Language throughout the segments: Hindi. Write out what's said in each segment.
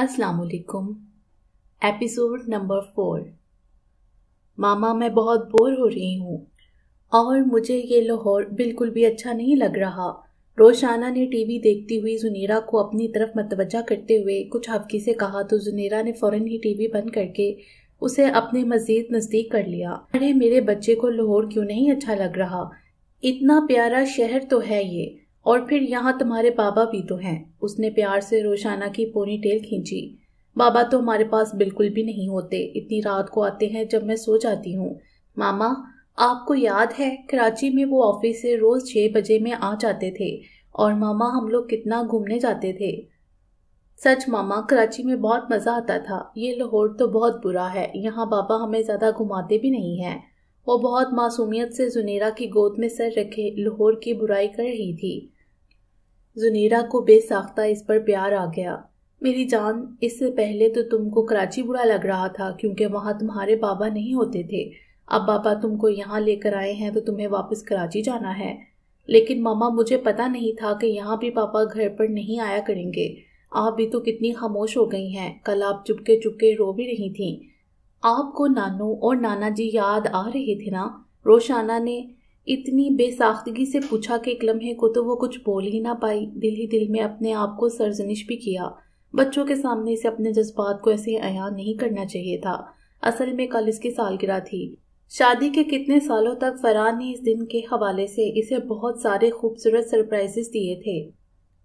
अस्सलाम एपिसोड नंबर फोर मामा मैं बहुत बोर हो रही हूँ और मुझे ये लाहौर बिल्कुल भी अच्छा नहीं लग रहा रोशाना ने टीवी देखती हुई जुनीरा को अपनी तरफ मतवजा करते हुए कुछ हफ्की से कहा तो जुनीरा ने फ़ौरन ही टीवी बंद करके उसे अपने मज़ीद नज़दीक कर लिया अरे मेरे बच्चे को लाहौर क्यों नहीं अच्छा लग रहा इतना प्यारा शहर तो है ये और फिर यहाँ तुम्हारे बाबा भी तो हैं उसने प्यार से रोशाना की पोनी टेल खींची बाबा तो हमारे पास बिल्कुल भी नहीं होते इतनी रात को आते हैं जब मैं सो जाती हूँ मामा आपको याद है कराची में वो ऑफिस से रोज छः बजे में आ जाते थे और मामा हम लोग कितना घूमने जाते थे सच मामा कराची में बहुत मज़ा आता था ये लाहौर तो बहुत बुरा है यहाँ बाबा हमें ज़्यादा घुमाते भी नहीं हैं वो बहुत मासूमियत से जुनेरा की गोद में सर रखे लाहौर की बुराई कर रही थी जुनेरा को बेसाख्ता इस पर प्यार आ गया मेरी जान इससे पहले तो तुमको कराची बुरा लग रहा था क्योंकि वहाँ तुम्हारे बाबा नहीं होते थे अब बाबा तुमको यहाँ लेकर आए हैं तो तुम्हें वापस कराची जाना है लेकिन मामा मुझे पता नहीं था कि यहाँ भी पापा घर पर नहीं आया करेंगे आप भी तो कितनी खामोश हो गई हैं कल आप चुपके चुपके रो भी रही थीं आपको नानू और नाना जी याद आ रहे थे ना रोशाना ने इतनी बेसाख्तगी से पूछा कि एक लम्हे को तो वो कुछ बोल ही ना पाई दिल ही दिल में अपने आप को सरजनिश भी किया बच्चों के सामने इसे अपने जज्बात को ऐसे अया नहीं करना चाहिए था असल में कल इसकी सालगिरह थी शादी के कितने सालों तक फरहान ने इस दिन के हवाले से इसे बहुत सारे खूबसूरत सरप्राइजेस दिए थे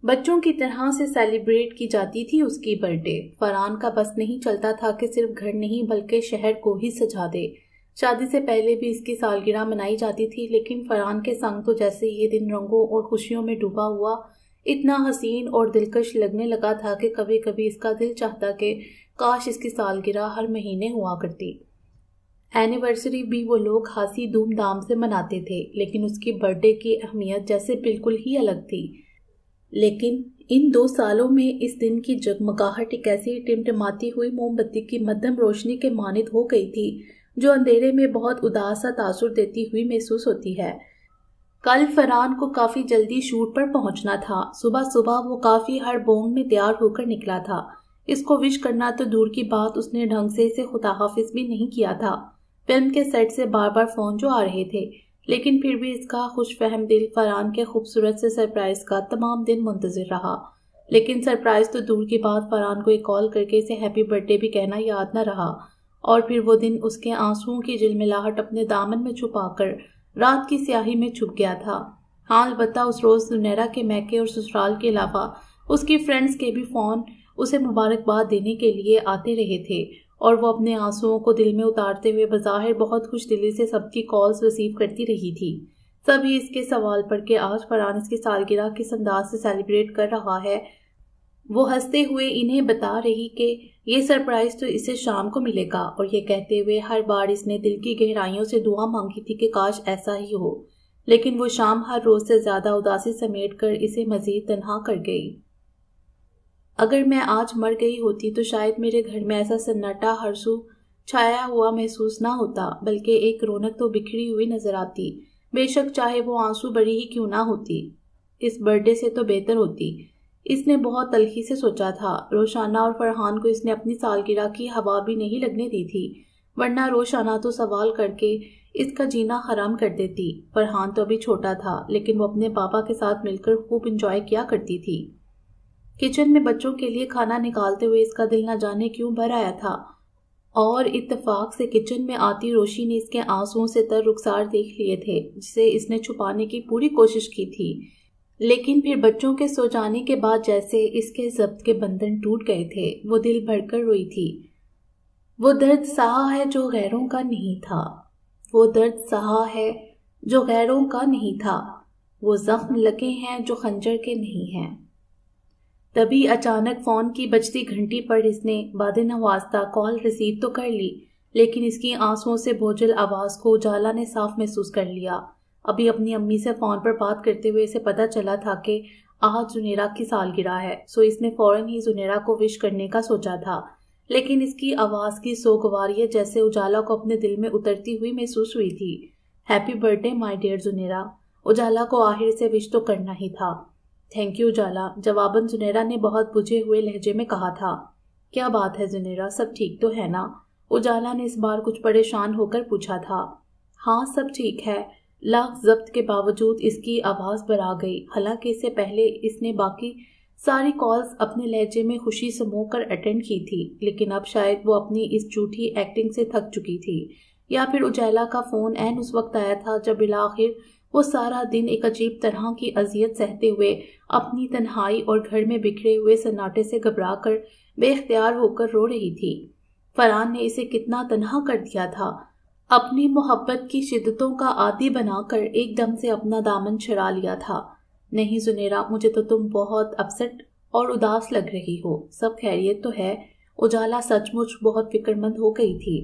बच्चों की तरह से सेलिब्रेट की जाती थी उसकी बर्थडे फरहान का बस नहीं चलता था कि सिर्फ घर नहीं बल्कि शहर को ही सजा दे शादी से पहले भी इसकी सालगिरह मनाई जाती थी लेकिन फरहान के संग तो जैसे ये दिन रंगों और खुशियों में डूबा हुआ इतना हसीन और दिलकश लगने लगा था कि कभी कभी इसका दिल चाहता कि काश इसकी सालगिरह हर महीने हुआ करती एनिवर्सरी भी वो लोग खासी धूमधाम से मनाते थे लेकिन उसकी बर्थडे की अहमियत जैसे बिल्कुल ही अलग थी लेकिन इन दो सालों में इस दिन की जगमगाहट एक ऐसी टिमटिमाती हुई मोमबत्ती की मध्यम रोशनी के मानित हो गई थी जो अंधेरे में बहुत उदास तासुर देती हुई महसूस होती है कल फरहान को काफ़ी जल्दी शूट पर पहुंचना था सुबह सुबह वो काफ़ी हर बोंग में तैयार होकर निकला था इसको विश करना तो दूर की बात उसने ढंग से इसे खुदा हाफिज भी नहीं किया था फिल्म के सेट से बार बार फ़ोन जो आ रहे थे लेकिन फिर भी इसका खुश फहम दिल फरहान के खूबसूरत से सरप्राइज़ का तमाम दिन मुंतज़र रहा लेकिन सरप्राइज़ तो दूर की बात फरहान को एक कॉल करके इसे हैप्पी बर्थडे भी कहना याद न रहा और फिर वो दिन उसके आंसुओं की झिलमिलाहट अपने दामन में छुपाकर रात की स्याही में छुप गया था हाँ बता उस रोज सुनहरा के मैके और ससुराल के अलावा उसकी फ्रेंड्स के भी फोन उसे मुबारकबाद देने के लिए आते रहे थे और वो अपने आंसुओं को दिल में उतारते हुए बज़ाहिर बहुत खुश दिली से सबकी कॉल्स रिसीव करती रही थी सभी इसके सवाल पर के आज फरहान इसकी सालगिरह किस अंदाज से सेलिब्रेट कर रहा है वो हंसते हुए इन्हें बता रही कि ये सरप्राइज तो इसे शाम को मिलेगा और ये कहते हुए हर बार इसने दिल की गहराइयों से दुआ मांगी थी कि काश ऐसा ही हो लेकिन वो शाम हर रोज से ज्यादा उदासी समेट कर इसे मजीद तनहा कर गई अगर मैं आज मर गई होती तो शायद मेरे घर में ऐसा सन्नाटा हरसू छाया हुआ महसूस ना होता बल्कि एक रौनक तो बिखरी हुई नजर आती बेशक चाहे वो आंसू बड़ी ही क्यों ना होती इस बर्थडे से तो बेहतर होती इसने बहुत तलखी से सोचा था रोशाना और फरहान को इसने अपनी सालगिरह की हवा भी नहीं लगने दी थी वरना रोशाना तो सवाल करके इसका जीना हराम कर देती फरहान तो अभी छोटा था लेकिन वो अपने पापा के साथ मिलकर खूब इंजॉय किया करती थी किचन में बच्चों के लिए खाना निकालते हुए इसका दिल न जाने क्यों भर आया था और इत्तेफाक से किचन में आती रोशी ने इसके आंसुओं से तर रुखसार देख लिए थे जिसे इसने छुपाने की पूरी कोशिश की थी लेकिन फिर बच्चों के सो जाने के बाद जैसे इसके जब्त के बंधन टूट गए थे वो दिल भरकर रोई थी वो दर्द सहा है जो गैरों का नहीं था वो दर्द सहा है जो गैरों का नहीं था वो जख्म लगे हैं जो खंजर के नहीं हैं तभी अचानक फ़ोन की बजती घंटी पर इसने बाद वास्ता कॉल रिसीव तो कर ली लेकिन इसकी आंसुओं से भोजल आवाज़ को उजाला ने साफ महसूस कर लिया अभी अपनी अम्मी से फ़ोन पर बात करते हुए इसे पता चला था कि आज जुनेरा की सालगिरह है सो इसने फ़ौरन ही जुनेरा को विश करने का सोचा था लेकिन इसकी आवाज़ की सोगवारियत जैसे उजाला को अपने दिल में उतरती हुई महसूस हुई थी happy birthday my dear Junaira Ujala को आहिर से विश तो करना ही था थैंक यू उजाला जवाबन जुनेरा ने बहुत बुझे हुए लहजे में कहा था क्या बात है जुनेरा सब ठीक तो है ना उजाला ने इस बार कुछ परेशान होकर पूछा था हाँ सब ठीक है लाख जब्त के बावजूद इसकी आवाज़ पर आ गई हालांकि इससे पहले इसने बाकी सारी कॉल्स अपने लहजे में खुशी समो कर अटेंड की थी लेकिन अब शायद वो अपनी इस झूठी एक्टिंग से थक चुकी थी या फिर उजाला का फ़ोन एन उस वक्त आया था जब बिलाखिर वो सारा दिन एक अजीब तरह की अजियत सहते हुए अपनी तन्हाई और घर में बिखरे हुए सन्नाटे से घबरा कर बेख्तियार होकर रो रही थी फरहान ने इसे कितना तनहा कर दिया था अपनी मोहब्बत की शिद्दतों का आदि बनाकर एकदम से अपना दामन छुड़ा लिया था नहीं जुनेरा मुझे तो तुम बहुत अपसेट और उदास लग रही हो सब खैरियत तो है उजाला सचमुच बहुत फिक्रमंद हो गई थी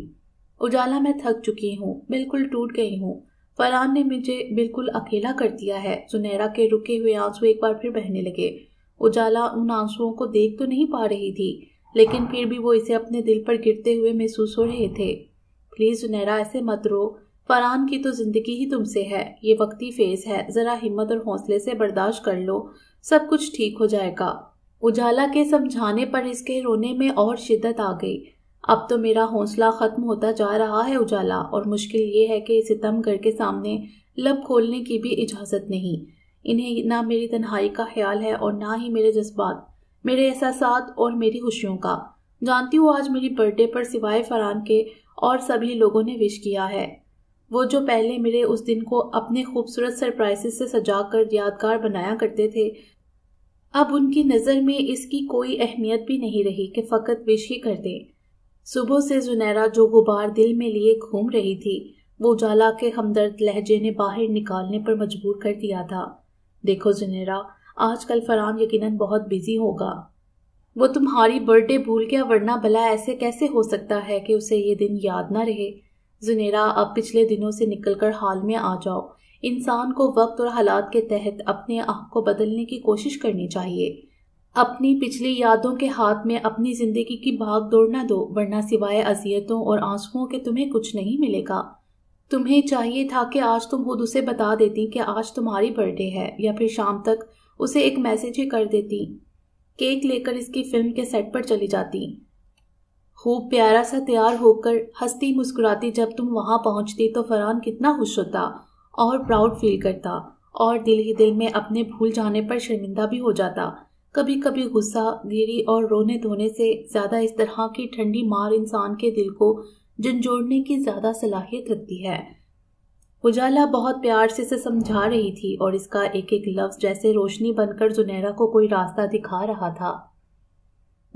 उजाला मैं थक चुकी हूँ बिल्कुल टूट गई हूँ फरहान ने मुझे बिल्कुल अकेला कर दिया है सुनहरा के रुके हुए आंसू एक बार फिर बहने लगे उजाला उन आंसुओं को देख तो नहीं पा रही थी लेकिन फिर भी वो इसे अपने दिल पर गिरते हुए महसूस हो रहे थे प्लीज जुनेरा ऐसे मत रो फरान की तो जिंदगी ही तुमसे है ये वक्ती फेज है जरा हिम्मत और हौसले से बर्दाश्त कर लो सब कुछ ठीक हो जाएगा उजाला के समझाने पर इसके रोने में और शिद्दत आ गई अब तो मेरा हौसला खत्म होता जा रहा है उजाला और मुश्किल ये है कि सितम घर के सामने लब खोलने की भी इजाज़त नहीं इन्हें ना मेरी तन्हाई का ख्याल है और ना ही मेरे जज्बात मेरे एहसास और मेरी खुशियों का जानती हूँ आज मेरी बर्थडे पर सिवाय फरान के और सभी लोगों ने विश किया है वो जो पहले मिले उस दिन को अपने खूबसूरत सरप्राइजेस से सजा कर यादगार बनाया करते थे अब उनकी नज़र में इसकी कोई अहमियत भी नहीं रही कि फ़कत विश ही कर दे सुबह से जुनैरा जो गुबार दिल में लिए घूम रही थी वो उजाला के हमदर्द लहजे ने बाहर निकालने पर मजबूर कर दिया था देखो जुनैरा आजकल फराम यकीनन बहुत बिजी होगा वो तुम्हारी बर्थडे भूल गया वरना भला ऐसे कैसे हो सकता है कि उसे ये दिन याद ना रहे जुनेरा अब पिछले दिनों से निकलकर हाल में आ जाओ इंसान को वक्त और हालात के तहत अपने आप को बदलने की कोशिश करनी चाहिए अपनी पिछली यादों के हाथ में अपनी ज़िंदगी की भाग दौड़ ना दो वरना सिवाय अजियतों और आंसुओं के तुम्हें कुछ नहीं मिलेगा तुम्हें चाहिए था कि आज तुम खुद उसे बता देती कि आज तुम्हारी बर्थडे है या फिर शाम तक उसे एक मैसेज ही कर देती केक लेकर इसकी फिल्म के सेट पर चली जाती खूब प्यारा सा तैयार होकर हंसती मुस्कुराती जब तुम वहां पहुंचती तो फरहान कितना खुश होता और प्राउड फील करता और दिल ही दिल में अपने भूल जाने पर शर्मिंदा भी हो जाता कभी कभी गुस्सा गिरी और रोने धोने से ज़्यादा इस तरह की ठंडी मार इंसान के दिल को झंझोड़ने की ज़्यादा सलाहियत रखती है उजाला बहुत प्यार से इसे समझा रही थी और इसका एक एक लफ्ज जैसे रोशनी बनकर जुनेरा को कोई रास्ता दिखा रहा था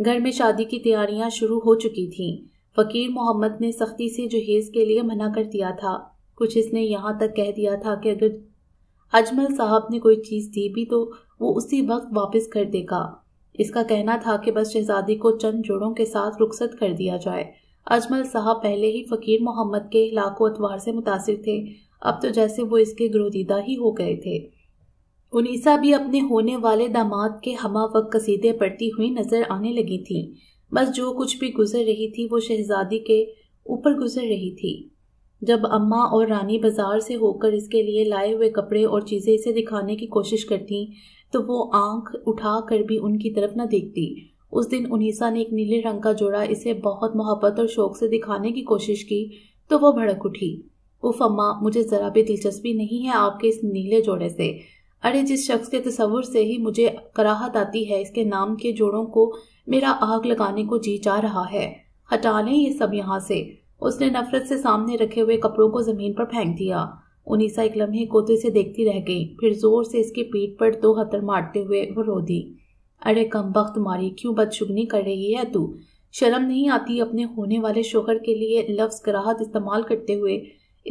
घर में शादी की तैयारियां शुरू हो चुकी थीं फकीर मोहम्मद ने सख्ती से जहेज के लिए मना कर दिया था कुछ इसने यहाँ तक कह दिया था कि अगर अजमल साहब ने कोई चीज़ दी भी तो वो उसी वक्त वापस कर देगा इसका कहना था कि बस शहजादी को चंद जोड़ों के साथ रुख्सत कर दिया जाए अजमल साहब पहले ही फ़कीर मोहम्मद के लाखों अतवार से मुतासर थे अब तो जैसे वो इसके ग्रोदीदा ही हो गए थे उनीसा भी अपने होने वाले दामाद के हमा वक्त कसीदे पड़ती हुई नजर आने लगी थी बस जो कुछ भी गुजर रही थी वो शहजादी के ऊपर गुजर रही थी जब अम्मा और रानी बाजार से होकर इसके लिए लाए हुए कपड़े और चीज़ें इसे दिखाने की कोशिश करती तो वो आंख उठा कर भी उनकी तरफ न देखती उस दिन उनीसा ने एक नीले रंग का जोड़ा इसे बहुत मोहब्बत और शौक से दिखाने की कोशिश की तो वो भड़क उठी उफ अम्मा मुझे ज़रा भी दिलचस्पी नहीं है आपके इस नीले जोड़े से अरे जिस शख्स के तस्वुर से ही मुझे कराहत आती है इसके नाम के जोड़ों को मेरा आग लगाने को जी जा रहा है हटा लें ये सब यहाँ से उसने नफरत से सामने रखे हुए कपड़ों को ज़मीन पर फेंक दिया उनीसा एक लम्हे कोते से देखती रह गई फिर जोर से इसके पीठ पर दो हथर मारते हुए वो रो दी अरे कम वक्त मारी क्यों बदशुगनी कर रही है तू शर्म नहीं आती अपने होने वाले शोहर के लिए लफ्ज़ कराहत इस्तेमाल करते हुए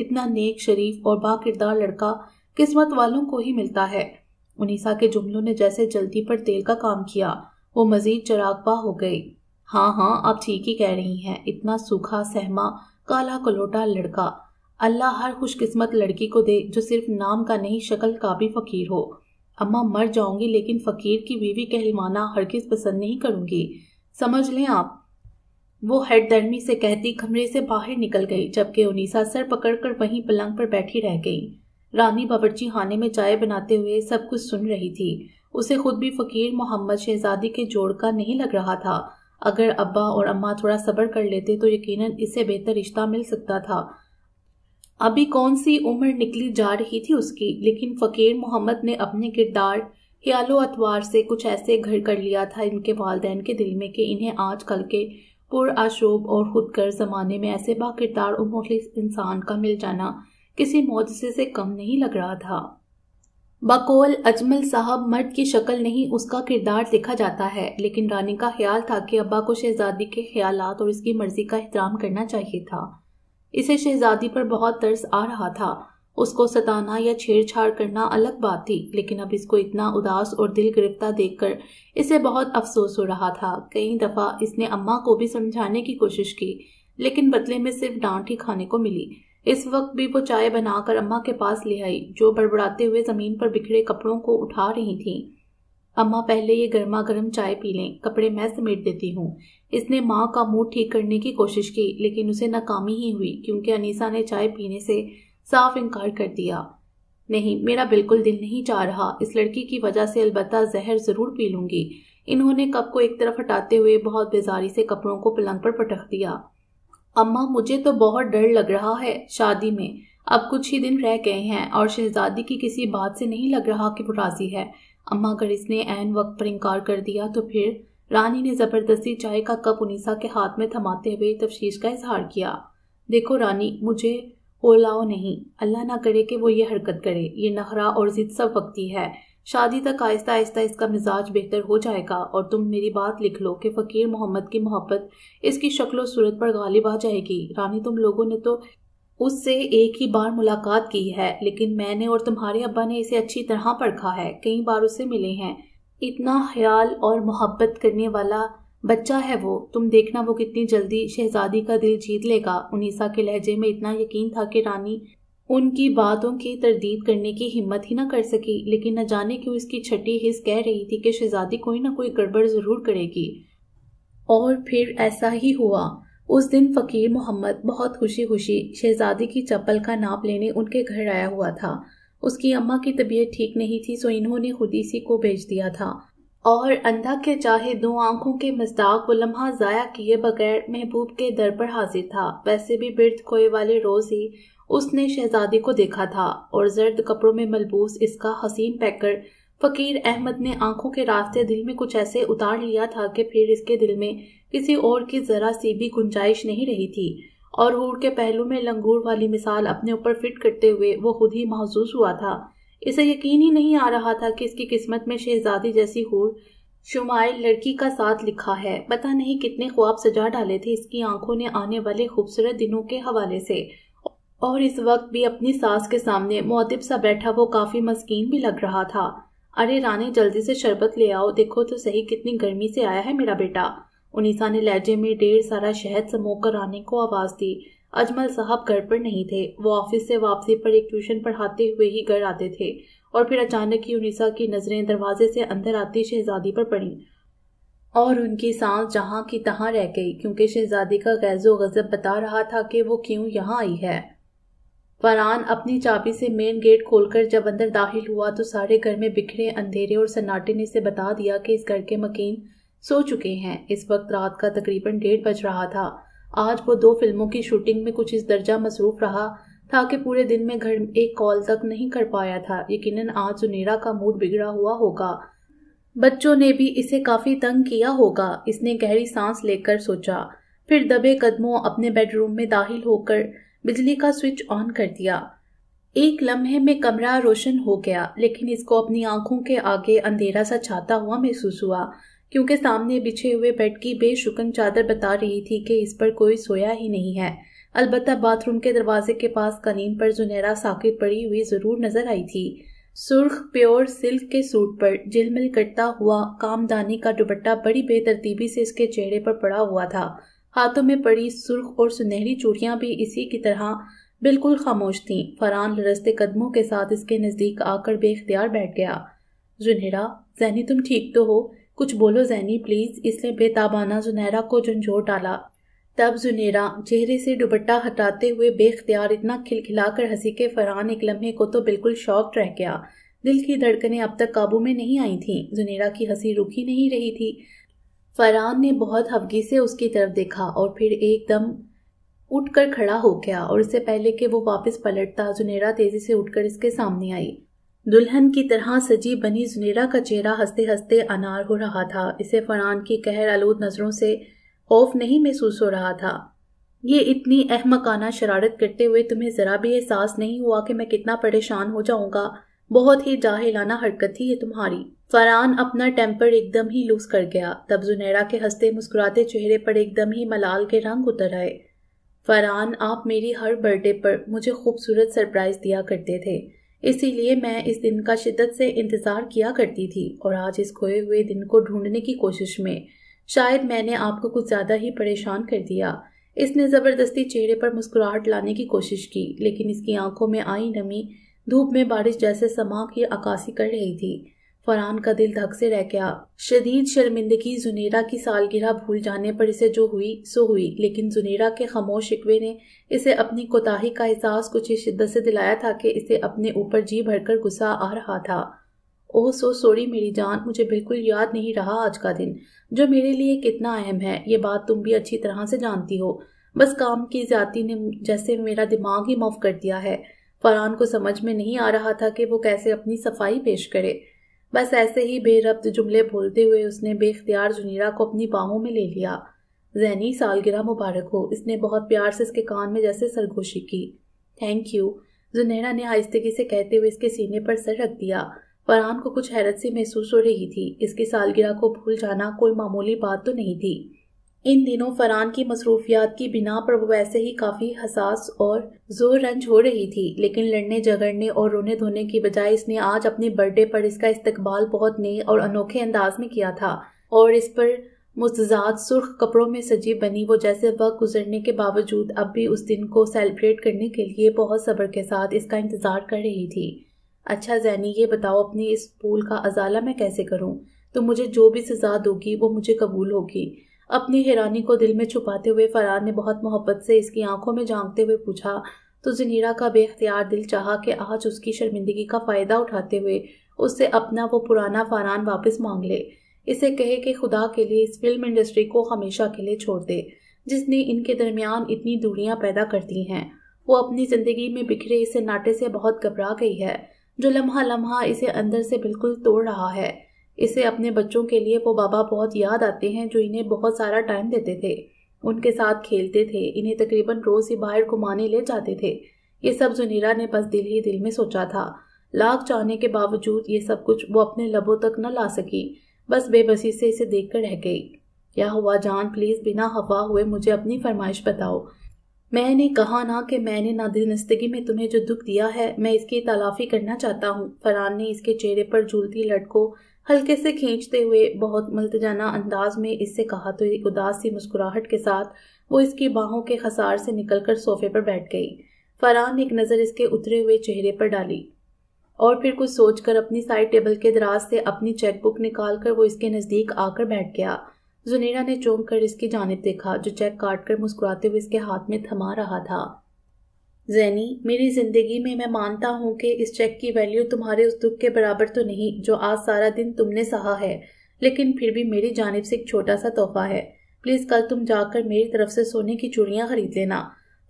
इतना नेक शरीफ और बाकिरदार लड़का किस्मत वालों को ही मिलता है उनीसा के जुमलों ने जैसे जल्दी पर तेल का काम किया वो मजीद चरागपा हो गई हाँ हाँ आप ठीक ही कह रही हैं इतना सूखा सहमा काला कलोटा लड़का अल्लाह हर खुशकिस्मत लड़की को दे जो सिर्फ नाम का नहीं शक्ल का भी फकीर हो अम्मा मर जाऊंगी लेकिन फकीर की बीवी कहलमाना हरगिज पसंद नहीं करूंगी समझ लें आप वो हटदर्मी से कहती कमरे से बाहर निकल गई जबकि उनीसा सर पकड़कर वहीं पलंग पर बैठी रह गई रानी बावर्ची खाने में चाय बनाते हुए सब कुछ सुन रही थी उसे खुद भी फकीर मोहम्मद शहजादी के जोड़ का नहीं लग रहा था अगर अब्बा और अम्मा थोड़ा सब्र कर लेते तो यकीनन इससे बेहतर रिश्ता मिल सकता था अभी कौन सी उम्र निकली जा रही थी उसकी लेकिन फकीर मोहम्मद ने अपने किरदार ख्यालो अतवार से कुछ ऐसे घर कर लिया था इनके वालदेन के दिल में कि इन्हें आज कल के पुर आशोब और खुदकर जमाने में ऐसे बाकिरदार और मुखलिस इंसान का मिल जाना किसी मुआजे से कम नहीं लग रहा था बकौल अजमल साहब मर्द की शक्ल नहीं उसका किरदार देखा जाता है लेकिन रानी का ख्याल था कि अब्बा को शहजादी के ख्याल और इसकी मर्जी का एहतराम करना चाहिए था इसे शहजादी पर बहुत तर्स आ रहा था उसको सताना या छेड़छाड़ करना अलग बात थी लेकिन अब इसको इतना उदास और दिल देख देखकर इसे बहुत अफसोस हो रहा था कई दफ़ा इसने अम्मा को भी समझाने की कोशिश की लेकिन बदले में सिर्फ डांट ही खाने को मिली इस वक्त भी वो चाय बनाकर अम्मा के पास ले आई जो बड़बड़ाते हुए ज़मीन पर बिखरे कपड़ों को उठा रही थी अम्मा पहले ये गर्मा गर्म चाय पी लें कपड़े मैं समेट देती हूँ इसने माँ का मूड ठीक करने की कोशिश की लेकिन उसे नाकामी ही हुई क्योंकि अनीसा ने चाय पीने से साफ इनकार कर दिया नहीं मेरा बिल्कुल दिल नहीं चाह रहा इस लड़की की वजह से अलबत्ता जहर जरूर पी लूंगी इन्होंने कप को एक तरफ हटाते हुए बहुत बेजारी से कपड़ों को पलंग पर पटक दिया अम्मा मुझे तो बहुत डर लग रहा है शादी में अब कुछ ही दिन रह गए हैं और शहजादी की किसी बात से नहीं लग रहा कि वो राजी है अम्मा अगर इसने ऐन वक्त पर इनकार कर दिया तो फिर रानी ने जबरदस्ती चाय का कप उनीसा के हाथ में थमाते हुए तफशीश का इजहार किया देखो रानी मुझे ओलाओ लाओ नहीं अल्लाह ना करे कि वो ये हरकत करे ये नखरा और जिद सब वक्ती है शादी तक आहिस्ता आहिस्ता इसका मिजाज बेहतर हो जाएगा और तुम मेरी बात लिख लो कि फ़कीर मोहम्मद की मोहब्बत इसकी शक्ल सूरत पर गालिब आ जाएगी रानी तुम लोगों ने तो उससे एक ही बार मुलाकात की है लेकिन मैंने और तुम्हारे अब्बा ने इसे अच्छी तरह परखा है कई बार उससे मिले हैं इतना ख्याल और मोहब्बत करने वाला बच्चा है वो तुम देखना वो कितनी जल्दी शहजादी का दिल जीत लेगा उनीसा के लहजे में इतना यकीन था कि रानी उनकी बातों की तरदीद करने की हिम्मत ही ना कर सकी लेकिन न जाने क्यों इसकी छठी हिस्स कह रही थी कि शहजादी कोई ना कोई गड़बड़ जरूर करेगी और फिर ऐसा ही हुआ उस दिन फकीर मोहम्मद बहुत खुशी खुशी शहजादी की चप्पल का नाप लेने उनके घर आया हुआ था उसकी अम्मा की तबीयत ठीक नहीं थी सो इन्होंने खुदीसी को भेज दिया था और अंधा के चाहे दो आंखों के मजदाक वो लम्हा ज़ाया किए बगैर महबूब के दर पर हाजिर था वैसे भी बिरद कोए वाले रोज़ ही उसने शहजादी को देखा था और जर्द कपड़ों में मलबूस इसका हसीन पैकर फ़कीर अहमद ने आंखों के रास्ते दिल में कुछ ऐसे उतार लिया था कि फिर इसके दिल में किसी और की ज़रा सी भी गुंजाइश नहीं रही थी और हूड़ के पहलू में लंगूर वाली मिसाल अपने ऊपर फिट करते हुए वो खुद ही महसूस हुआ था इसे यकीन ही नहीं आ रहा था कि इसकी किस्मत में शहजादी जैसी हूर शुमार लड़की का साथ लिखा है पता नहीं कितने ख्वाब सजा डाले थे इसकी आंखों ने आने वाले खूबसूरत दिनों के हवाले से और इस वक्त भी अपनी सास के सामने मौतब सा बैठा वो काफ़ी मस्किन भी लग रहा था अरे रानी जल्दी से शरबत ले आओ देखो तो सही कितनी गर्मी से आया है मेरा बेटा उनीसा ने लहजे में ढेर सारा शहद समोकर रानी आने को आवाज़ दी अजमल साहब घर पर नहीं थे वो ऑफिस से वापसी पर एक ट्यूशन पढ़ाते हुए ही घर आते थे और फिर अचानक ही उनिसा की नजरें दरवाजे से अंदर आती शहजादी पर पड़ी और उनकी सांस जहां की तहां रह गई क्योंकि शहजादी का गैजो गजब बता रहा था कि वो क्यों यहाँ आई है फरान अपनी चाबी से मेन गेट खोलकर जब अंदर दाखिल हुआ तो सारे घर में बिखरे अंधेरे और सन्नाटे ने इसे बता दिया कि इस घर के मकीन सो चुके हैं इस वक्त रात का तकरीबन डेढ़ बज रहा था आज वो दो फिल्मों की शूटिंग में कुछ इस दर्जा मसरूफ रहा था कि पूरे दिन में घर एक कॉल तक नहीं कर पाया था यकीनन आज सुनेरा का मूड बिगड़ा हुआ होगा बच्चों ने भी इसे काफी तंग किया होगा इसने गहरी सांस लेकर सोचा फिर दबे कदमों अपने बेडरूम में दाखिल होकर बिजली का स्विच ऑन कर दिया एक लम्हे में कमरा रोशन हो गया लेकिन इसको अपनी आंखों के आगे अंधेरा सा छाता हुआ महसूस हुआ क्योंकि सामने बिछे हुए बेड की बेशुकन चादर बता रही थी कि इस पर कोई सोया ही नहीं है अलबत् बाथरूम के दरवाजे के पास कनीन पर जुनेरा साकित पड़ी हुई जरूर नजर आई थी सुर्ख प्योर सिल्क के सूट पर जिलमिल कटता हुआ कामदानी का दुबट्टा बड़ी बेतरतीबी से इसके चेहरे पर पड़ा हुआ था हाथों में पड़ी सुर्ख और सुनहरी चूड़ियां भी इसी की तरह बिल्कुल खामोश थीं फरान लरसते कदमों के साथ इसके नज़दीक आकर बेख्तियार बैठ गया जुनेरा जहनी तुम ठीक तो हो कुछ बोलो जैनी प्लीज इसने बेताबाना जुनेरा को झंझोर डाला तब जुनेरा चेहरे से दुपट्टा हटाते हुए बेख्तियार इतना खिलखिलाकर हंसी के फरहान एक लम्हे को तो बिल्कुल शॉक्ड रह गया दिल की धड़कने अब तक काबू में नहीं आई थी जुनेरा की हंसी रुकी नहीं रही थी फरहान ने बहुत हफगी से उसकी तरफ देखा और फिर एकदम उठकर खड़ा हो गया और इससे पहले कि वो वापस पलटता जुनेरा तेजी से उठकर इसके सामने आई दुल्हन की तरह सजी बनी जुनेरा का चेहरा हंसते हंसते अनार हो रहा था इसे फरान की कहर आलूद नज़रों से खौफ नहीं महसूस हो रहा था ये इतनी अहमकाना शरारत करते हुए तुम्हें ज़रा भी एहसास नहीं हुआ कि मैं कितना परेशान हो जाऊंगा बहुत ही जाहिलाना हरकत थी ये तुम्हारी फरहान अपना टेम्पर एकदम ही लूज कर गया तब जुनेरा के हंसते मुस्कुराते चेहरे पर एकदम ही मलाल के रंग उतर आए फरहान आप मेरी हर बर्थडे पर मुझे खूबसूरत सरप्राइज दिया करते थे इसीलिए मैं इस दिन का शिद्दत से इंतज़ार किया करती थी और आज इस खोए हुए दिन को ढूंढने की कोशिश में शायद मैंने आपको कुछ ज़्यादा ही परेशान कर दिया इसने ज़बरदस्ती चेहरे पर मुस्कुराहट लाने की कोशिश की लेकिन इसकी आंखों में आई नमी धूप में बारिश जैसे समा की अक्कासी कर रही थी फरहान का दिल धक से रह गया शदीद शर्मिंदगी जुनेरा की सालगिरह भूल जाने पर इसे जो हुई सो हुई लेकिन जुनेरा के खामोश शिकवे ने इसे अपनी कोताही का एहसास कुछ ही शिद्दत से दिलाया था कि इसे अपने ऊपर जी भरकर गुस्सा आ रहा था ओह सो सॉरी मेरी जान मुझे बिल्कुल याद नहीं रहा आज का दिन जो मेरे लिए कितना अहम है ये बात तुम भी अच्छी तरह से जानती हो बस काम की ज्यादा ने जैसे मेरा दिमाग ही माफ कर दिया है फरहान को समझ में नहीं आ रहा था कि वो कैसे अपनी सफाई पेश करे बस ऐसे ही बेरब्त जुमले बोलते हुए उसने बेख्तियार जुनीरा को अपनी बाहों में ले लिया जहनी सालगिरह मुबारक हो इसने बहुत प्यार से इसके कान में जैसे सरगोशी की थैंक यू जुनेरा ने आहिस्तगी से कहते हुए इसके सीने पर सर रख दिया फरहान को कुछ हैरत सी महसूस हो रही थी इसकी सालगिरह को भूल जाना कोई मामूली बात तो नहीं थी इन दिनों फरहान की मसरूफियात की बिना पर वो वैसे ही काफ़ी हसास और जोर रंज हो रही थी लेकिन लड़ने झगड़ने और रोने धोने की बजाय इसने आज अपने बर्थडे पर इसका इस्तकबाल बहुत नए और अनोखे अंदाज में किया था और इस पर मुस्तजाद सुर्ख कपड़ों में सजी बनी वो जैसे वक्त गुजरने के बावजूद अब भी उस दिन को सेलिब्रेट करने के लिए बहुत सब्र के साथ इसका इंतज़ार कर रही थी अच्छा जैनी ये बताओ अपनी इस फूल का अजाला मैं कैसे करूँ तो मुझे जो भी सजा दोगी वो मुझे कबूल होगी अपनी हैरानी को दिल में छुपाते हुए फरार ने बहुत मोहब्बत से इसकी आंखों में झांकते हुए पूछा तो जनीरा का बेख्तियार दिल चाहा कि आज उसकी शर्मिंदगी का फ़ायदा उठाते हुए उससे अपना वो पुराना फ़रहान वापस मांग ले इसे कहे कि खुदा के लिए इस फिल्म इंडस्ट्री को हमेशा के लिए छोड़ दे जिसने इनके दरमियान इतनी दूरियां पैदा कर दी हैं वो अपनी ज़िंदगी में बिखरे इसे नाटे से बहुत घबरा गई है जो लम्हा लम्हा इसे अंदर से बिल्कुल तोड़ रहा है इसे अपने बच्चों के लिए वो बाबा बहुत याद आते हैं जो इन्हें बहुत सारा टाइम देते थे उनके साथ खेलते थे इन्हें तकरीबन रोज ही बाहर घुमाने ले जाते थे ये सब जुनीरा ने बस दिल ही दिल में सोचा था लाख चाहने के बावजूद ये सब कुछ वो अपने लबों तक न ला सकी बस बेबसी से इसे देख कर रह गई क्या हुआ जान प्लीज बिना हवा हुए मुझे अपनी फरमाइश बताओ मैंने कहा ना कि मैंने नादिनस्तगी में तुम्हें जो दुख दिया है मैं इसकी तलाफी करना चाहता हूँ फरहान ने इसके चेहरे पर झूलती लड़को हल्के से खींचते हुए बहुत मलतजाना अंदाज में इससे कहा तो उदास सी मुस्कुराहट के साथ वो इसकी बाहों के खसार से निकलकर सोफे पर बैठ गई फरहान एक नज़र इसके उतरे हुए चेहरे पर डाली और फिर कुछ सोचकर अपनी साइड टेबल के दराज से अपनी चेकबुक निकाल कर वो इसके नज़दीक आकर बैठ गया जुनेरा ने चौंक कर इसकी जानब देखा जो चेक काट कर मुस्कुराते हुए इसके हाथ में थमा रहा था जैनी मेरी जिंदगी में मैं मानता हूँ कि इस चेक की वैल्यू तुम्हारे उस दुख के बराबर तो नहीं जो आज सारा दिन तुमने सहा है लेकिन फिर भी मेरी जानब से एक छोटा सा तोहफा है प्लीज़ कल तुम जाकर मेरी तरफ से सोने की चूड़ियाँ खरीद लेना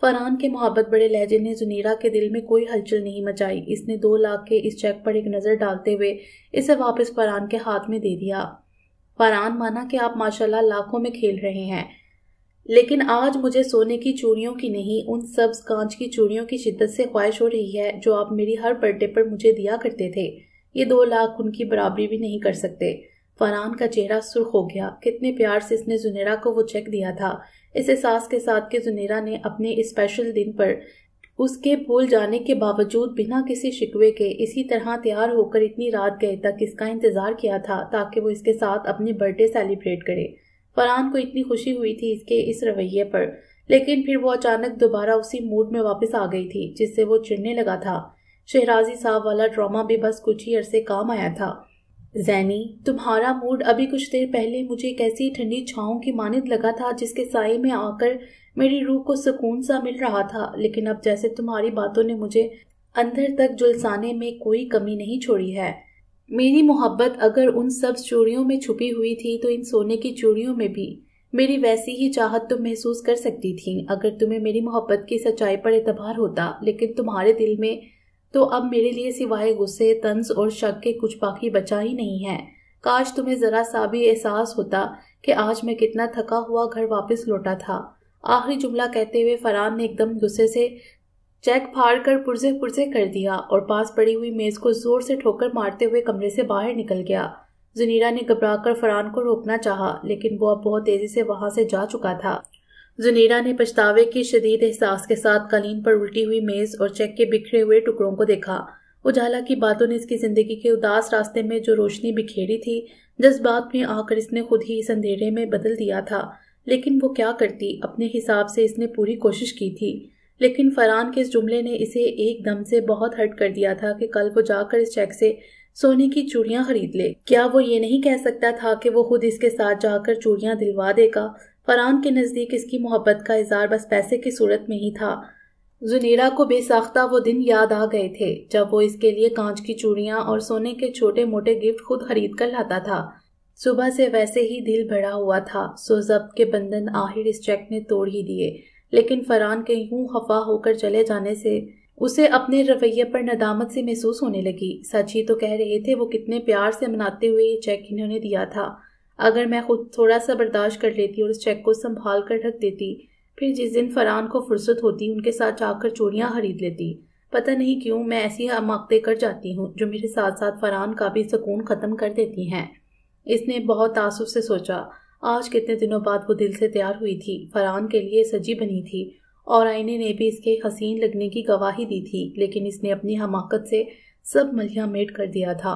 फरहान के मोहब्बत बड़े लहजे ने जुनीरा के दिल में कोई हलचल नहीं मचाई इसने दो लाख के इस चेक पर एक नज़र डालते हुए इसे वापस फरहान के हाथ में दे दिया फरहान माना कि आप माशाल्लाह लाखों में खेल रहे हैं लेकिन आज मुझे सोने की चूड़ियों की नहीं उन सब्ज कांच की चूड़ियों की शिद्दत से ख्वाहिश हो रही है जो आप मेरी हर बर्थडे पर मुझे दिया करते थे ये दो लाख उनकी बराबरी भी नहीं कर सकते फरहान का चेहरा सुर्ख हो गया कितने प्यार से इसने जुनेरा को वो चेक दिया था इस एहसास के साथ कि जुनेरा ने अपने स्पेशल दिन पर उसके भूल जाने के बावजूद बिना किसी शिकवे के इसी तरह तैयार होकर इतनी रात गए तक इसका इंतज़ार किया था ताकि वो इसके साथ अपनी बर्थडे सेलिब्रेट करे फरहान को इतनी खुशी हुई थी इसके इस रवैये पर लेकिन फिर वो अचानक दोबारा उसी मूड में वापस आ गई थी जिससे वो चिड़ने लगा था शहराजी साहब वाला ड्रामा भी बस कुछ ही अरसे काम आया था जैनी तुम्हारा मूड अभी कुछ देर पहले मुझे एक ऐसी ठंडी छाओं की मानित लगा था जिसके साय में आकर मेरी रूह को सुकून सा मिल रहा था लेकिन अब जैसे तुम्हारी बातों ने मुझे अंदर तक जुलसाने में कोई कमी नहीं छोड़ी है मेरी मोहब्बत अगर उन सब चूड़ियों में छुपी हुई थी तो इन सोने की चूड़ियों में भी मेरी वैसी ही चाहत तुम महसूस कर सकती थी अगर तुम्हें मेरी मोहब्बत की सच्चाई पर एतबार होता लेकिन तुम्हारे दिल में तो अब मेरे लिए सिवाय गुस्से तंज और शक के कुछ बाकी बचा ही नहीं है काश तुम्हें ज़रा सा भी एहसास होता कि आज मैं कितना थका हुआ घर वापस लौटा था आखिरी जुमला कहते हुए फरहान ने एकदम गुस्से से चेक फाड़ कर पुरजे पुरजे कर दिया और पास पड़ी हुई मेज को जोर से ठोकर मारते हुए कमरे से बाहर निकल गया जुनीरा ने घबरा कर फरहान को रोकना चाहा लेकिन वो अब बहुत तेजी से वहां से जा चुका था जुनीरा ने पछतावे की शदीद एहसास के साथ कलीन पर उल्टी हुई मेज और चेक के बिखरे हुए टुकड़ों को देखा उजाला की बातों ने इसकी जिंदगी के उदास रास्ते में जो रोशनी बिखेरी थी जज्बात में आकर इसने खुद ही इस अंधेरे में बदल दिया था लेकिन वो क्या करती अपने हिसाब से इसने पूरी कोशिश की थी लेकिन फरहान के इस जुमले ने इसे एकदम से बहुत हर्ट कर दिया था कि कल वो जाकर इस चेक से सोने की चूड़ियाँ खरीद ले क्या वो ये नहीं कह सकता था कि वो खुद इसके साथ जाकर चूड़ियाँ दिलवा देगा फरहान के नज़दीक इसकी मोहब्बत का इजहार बस पैसे की सूरत में ही था जुनेरा को बेसाख्ता वो दिन याद आ गए थे जब वो इसके लिए कांच की चूड़ियाँ और सोने के छोटे मोटे गिफ्ट खुद खरीद कर लाता था सुबह से वैसे ही दिल भरा हुआ था सो के बंधन आहिर इस चेक ने तोड़ ही दिए लेकिन फरहान के यूं खफा होकर चले जाने से उसे अपने रवैये पर नदामत सी महसूस होने लगी सच ही तो कह रहे थे वो कितने प्यार से मनाते हुए ये चेक इन्होंने दिया था अगर मैं खुद थोड़ा सा बर्दाश्त कर लेती और उस चेक को संभाल कर रख देती फिर जिस दिन फरहान को फुर्सत होती उनके साथ जाकर चोरियाँ खरीद लेती पता नहीं क्यों मैं ऐसी अमाकते कर जाती हूँ जो मेरे साथ साथ फरहान का भी सुकून ख़त्म कर देती हैं इसने बहुत तासुब से सोचा आज कितने दिनों बाद वो दिल से तैयार हुई थी फरहान के लिए सजी बनी थी और आईने ने भी इसके हसीन लगने की गवाही दी थी लेकिन इसने अपनी हमाकत से सब मलिया मेट कर दिया था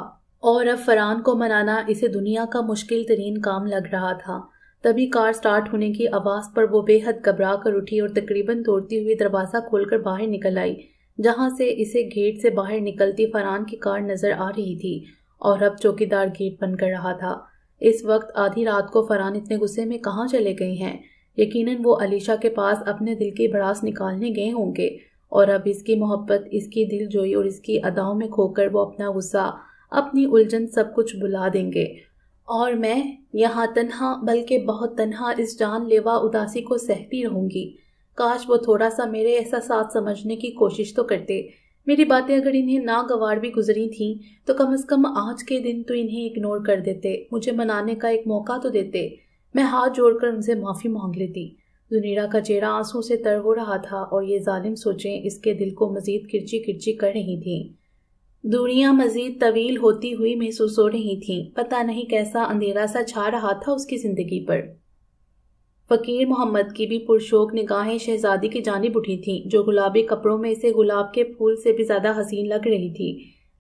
और अब फरहान को मनाना इसे दुनिया का मुश्किल तरीन काम लग रहा था तभी कार स्टार्ट होने की आवाज़ पर वो बेहद घबरा कर उठी और तकरीबन तोड़ती हुई दरवाज़ा खोलकर बाहर निकल आई जहाँ से इसे गेट से बाहर निकलती फरहान की कार नज़र आ रही थी और अब चौकीदार गेट बंद कर रहा था इस वक्त आधी रात को फरहान इतने गुस्से में कहाँ चले गए हैं यकीनन वो अलीशा के पास अपने दिल की भड़ास निकालने गए होंगे और अब इसकी मोहब्बत इसकी दिल जोई और इसकी अदाओं में खोकर वो अपना गुस्सा अपनी उलझन सब कुछ बुला देंगे और मैं यहाँ तनहा बल्कि बहुत तनहा इस जानलेवा उदासी को सहती रहूँगी काश वो थोड़ा सा मेरे ऐसा साथ समझने की कोशिश तो करते मेरी बातें अगर इन्हें नागवार भी गुजरी थीं तो कम से कम आज के दिन तो इन्हें इग्नोर कर देते मुझे मनाने का एक मौका तो देते मैं हाथ जोड़कर उनसे माफ़ी मांग लेती जुनीरा का चेहरा आंसू से तर हो रहा था और ये जालिम सोचें इसके दिल को मज़ीद किरची किरची कर रही थी दूरियां मज़ीद तवील होती हुई महसूस हो रही थी पता नहीं कैसा अंधेरा सा छा रहा था उसकी ज़िंदगी पर फकीर मोहम्मद की भी पुरशोक निगाहें शहजादी की जानब उठी थीं जो गुलाबी कपड़ों में से गुलाब के फूल से भी ज़्यादा हसीन लग रही थी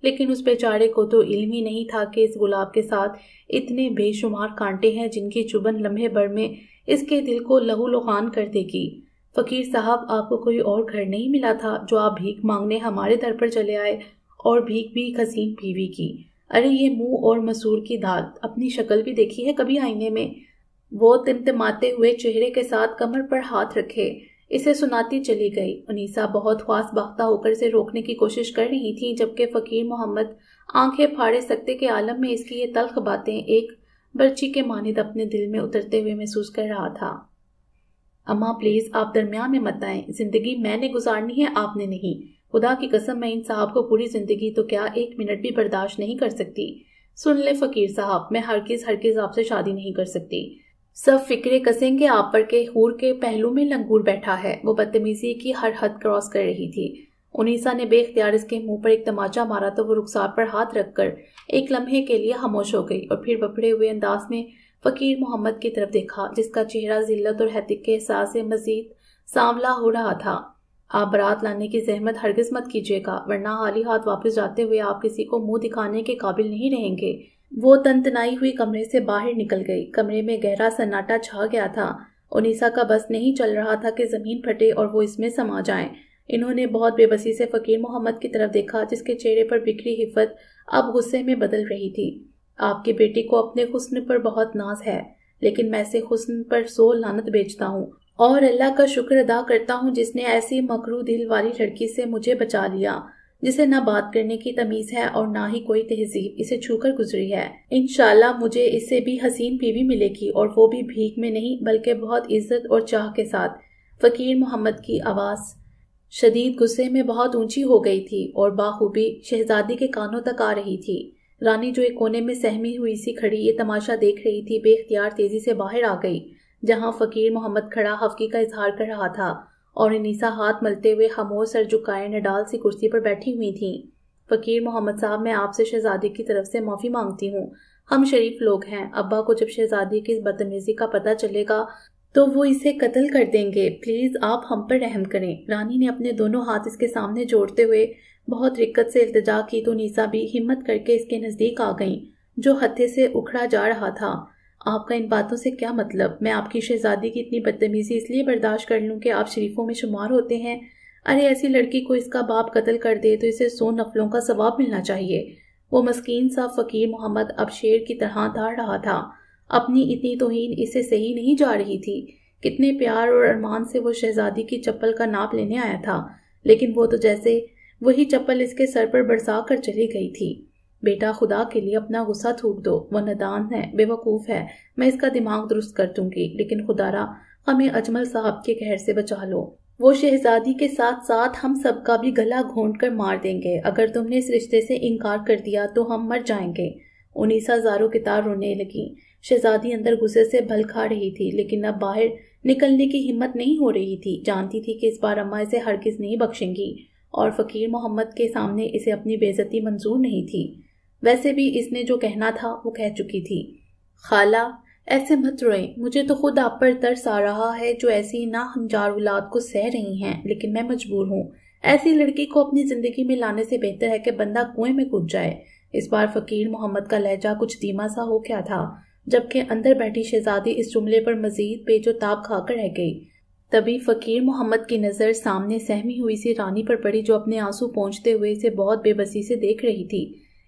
लेकिन उस बेचारे को तो इल्म ही नहीं था कि इस गुलाब के साथ इतने बेशुमार कांटे हैं जिनकी चुबन लम्हे भर में इसके दिल को लहू लुहान कर देगी फ़कीर साहब आपको कोई और घर नहीं मिला था जो आप भीख मांगने हमारे दर पर चले आए और भीख भी हसीन बीवी की अरे ये मुंह और मसूर की दाल अपनी शक्ल भी देखी है कभी आईने में वो तिमतिमाते हुए चेहरे के साथ कमर पर हाथ रखे इसे सुनाती चली गई उनीसा बहुत ख्वास बाख्ता होकर से रोकने की कोशिश कर रही थी जबकि फ़कीर मोहम्मद आंखें फाड़े सकते के आलम में इसकी ये तलख बातें एक बर्ची के मानद अपने दिल में उतरते हुए महसूस कर रहा था अम्मा प्लीज़ आप दरमियान में मत आए ज़िंदगी मैंने गुजारनी है आपने नहीं खुदा की कसम मैं इन साहब को पूरी ज़िंदगी तो क्या एक मिनट भी बर्दाश्त नहीं कर सकती सुन ले फ़कीर साहब मैं हर किस हर किस आपसे शादी नहीं कर सकती सब फिक्रे कसेंगे आपर के हूर के पहलू में लंगूर बैठा है वो बदतमीजी की हर हद क्रॉस कर रही थी उनीसा ने बेख्तियार इसके मुंह पर एक तमाचा मारा तो वो रुखसार पर हाथ रखकर एक लम्हे के लिए खामोश हो गई और फिर बफड़े हुए अंदाज में फकीर मोहम्मद की तरफ देखा जिसका चेहरा जिल्लत और हैतिक के एहसास से मजीद सांवला हो रहा था आप बारात लाने की जहमत हरगिज मत कीजिएगा वरना हाली हाथ वापस जाते हुए आप किसी को मुंह दिखाने के काबिल नहीं रहेंगे वो तंतनाई हुई कमरे से बाहर निकल गई कमरे में गहरा सन्नाटा छा गया था उनीसा का बस नहीं चल रहा था कि ज़मीन फटे और वो इसमें समा जाए इन्होंने बहुत बेबसी से फ़कीर मोहम्मद की तरफ देखा जिसके चेहरे पर बिखरी हिफत अब गुस्से में बदल रही थी आपकी बेटी को अपने हुस्न पर बहुत नाज है लेकिन मैं से हुस्न पर सो लानत बेचता हूँ और अल्लाह का शुक्र अदा करता हूँ जिसने ऐसी मकरू दिल वाली लड़की से मुझे बचा लिया जिसे ना बात करने की तमीज है और ना ही कोई तहजीब इसे छूकर गुजरी है इनशाला मुझे इससे भी हसीन बीवी मिलेगी और वो भी भीख में नहीं बल्कि बहुत इज्जत और चाह के साथ फकीर मोहम्मद की आवाज़ शदीद गुस्से में बहुत ऊंची हो गई थी और बाखूबी शहजादी के कानों तक आ रही थी रानी जो एक कोने में सहमी हुई सी खड़ी ये तमाशा देख रही थी बेख्तियार तेजी से बाहर आ गई जहां फकीर मोहम्मद खड़ा हफकी का इजहार कर रहा था और अनीसा हाथ मलते हुए खमोश सर झुकाए नडाल सी कुर्सी पर बैठी हुई थी फ़कीर मोहम्मद साहब मैं आपसे शहजादी की तरफ से माफ़ी मांगती हूँ हम शरीफ लोग हैं अब्बा को जब शहजादी की इस बदतमीज़ी का पता चलेगा तो वो इसे कत्ल कर देंगे प्लीज़ आप हम पर रहम करें रानी ने अपने दोनों हाथ इसके सामने जोड़ते हुए बहुत रिक्कत से इल्तजा की तो नीसा भी हिम्मत करके इसके नज़दीक आ गई जो हथे से उखड़ा जा रहा था आपका इन बातों से क्या मतलब मैं आपकी शहजादी की इतनी बदतमीजी इसलिए बर्दाश्त कर लूँ कि आप शरीफों में शुमार होते हैं अरे ऐसी लड़की को इसका बाप कत्ल कर दे तो इसे सो नफलों का सवाब मिलना चाहिए वो मस्किन सा फ़कीर मोहम्मद अब शेर की तरह धार रहा था अपनी इतनी तोहन इसे सही नहीं जा रही थी कितने प्यार और अरमान से वो शहजादी की चप्पल का नाप लेने आया था लेकिन वो तो जैसे वही चप्पल इसके सर पर बरसा कर चली गई थी बेटा खुदा के लिए अपना गुस्सा थूक दो वह नदान है बेवकूफ़ है मैं इसका दिमाग दुरुस्त कर दूंगी लेकिन खुदारा हमें अजमल साहब के कहर से बचा लो वो शहजादी के साथ साथ हम सबका भी गला घोंट कर मार देंगे अगर तुमने इस रिश्ते से इनकार कर दिया तो हम मर जाएंगे उनीसा जारो कितार रोने लगी शहजादी अंदर गुस्से से भल खा रही थी लेकिन अब बाहर निकलने की हिम्मत नहीं हो रही थी जानती थी कि इस बार अम्मा इसे हर किस नहीं बख्शेंगी और फ़कीर मोहम्मद के सामने इसे अपनी बेजती मंजूर नहीं थी वैसे भी इसने जो कहना था वो कह चुकी थी खाला ऐसे मत रोए मुझे तो खुद आप पर तरस आ रहा है जो ऐसी ना हमजार औलाद को सह रही हैं लेकिन मैं मजबूर हूँ ऐसी लड़की को अपनी जिंदगी में लाने से बेहतर है कि बंदा कुएं में कूद जाए इस बार फकीर मोहम्मद का लहजा कुछ धीमा सा हो गया था जबकि अंदर बैठी शहजादी इस जुमले पर मजीद बेजोताब खाकर रह गई तभी फकीर मोहम्मद की नज़र सामने सहमी हुई सी रानी पर पड़ी जो अपने आंसू पहुंचते हुए इसे बहुत बेबसी से देख रही थी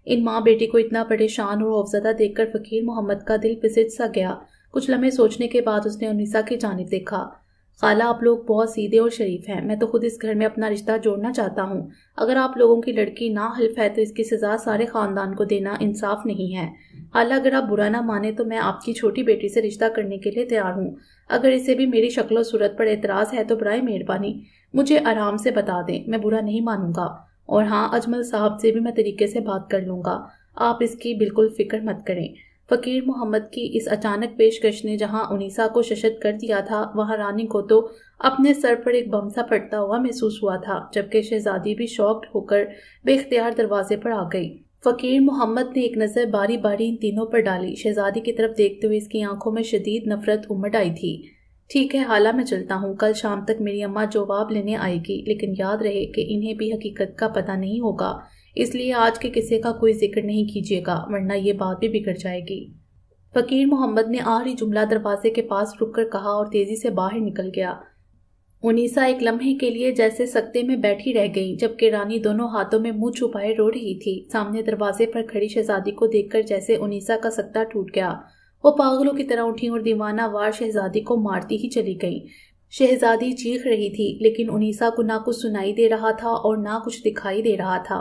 इन माँ बेटी को इतना परेशान और अफजदा देखकर फकीर मोहम्मद का दिल पिसिट सा गया कुछ लम्हे सोचने के बाद उसने अनिसा की जानब देखा खाला आप लोग बहुत सीधे और शरीफ हैं मैं तो खुद इस घर में अपना रिश्ता जोड़ना चाहता हूँ अगर आप लोगों की लड़की ना हल्फ है तो इसकी सज़ा सारे ख़ानदान को देना इंसाफ नहीं है खाला अगर आप बुरा ना माने तो मैं आपकी छोटी बेटी से रिश्ता करने के लिए तैयार हूँ अगर इसे भी मेरी शक्ल और सूरत पर एतराज़ है तो बरए मेहरबानी मुझे आराम से बता दें मैं बुरा नहीं मानूंगा और हाँ अजमल साहब से भी मैं तरीके से बात कर लूँगा आप इसकी बिल्कुल फिक्र मत करें फ़कीर मोहम्मद की इस अचानक पेशकश ने जहाँ उनीसा को सशद कर दिया था वहाँ रानी को तो अपने सर पर एक बमसा फटता हुआ महसूस हुआ था जबकि शहजादी भी शॉक्ड होकर बेख्तियार दरवाजे पर आ गई फ़कीर मोहम्मद ने एक नज़र बारी बारी इन तीनों पर डाली शहजादी की तरफ देखते हुए इसकी आंखों में शदीद नफरत उमट आई थी ठीक है हाला मैं चलता हूँ कल शाम तक मेरी अम्मा जवाब लेने आएगी लेकिन याद रहे कि इन्हें भी हकीकत का पता नहीं होगा इसलिए आज के किसी का कोई जिक्र नहीं कीजिएगा वरना ये बात भी बिगड़ जाएगी फकीर मोहम्मद ने आखिरी जुमला दरवाजे के पास रुक कर कहा और तेजी से बाहर निकल गया उनीसा एक लम्हे के लिए जैसे सकते में बैठी रह गई जबकि रानी दोनों हाथों में मुंह छुपाए रो रही थी सामने दरवाजे पर खड़ी शहजादी को देखकर जैसे उनीसा का सकता टूट गया वो पागलों की तरह उठी और दीवाना वार शहजादी को मारती ही चली गई शहजादी चीख रही थी लेकिन उनीसा को ना कुछ सुनाई दे रहा था और ना कुछ दिखाई दे रहा था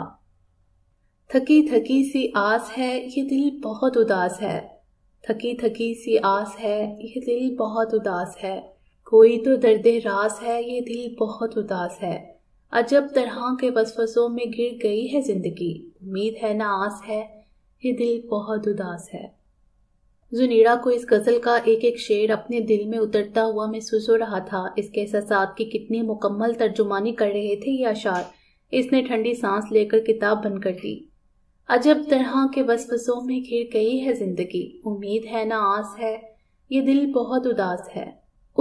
थकी थकी सी आस है ये दिल बहुत उदास है थकी थकी सी आस है ये दिल बहुत उदास है कोई तो दर्द रास है ये दिल बहुत उदास है अजब तरह के बसफसों में गिर गई है जिंदगी उम्मीद है ना आस है ये दिल बहुत उदास है जुनीड़ा को इस गज़ल का एक एक शेर अपने दिल में उतरता हुआ महसूस हो रहा था इसके एहसास की कितनी मुकम्मल तर्जुमानी कर रहे थे ये अशार इसने ठंडी सांस लेकर किताब बंद कर दी अजब तरह के वसवसों में घिर गई है जिंदगी उम्मीद है ना आस है ये दिल बहुत उदास है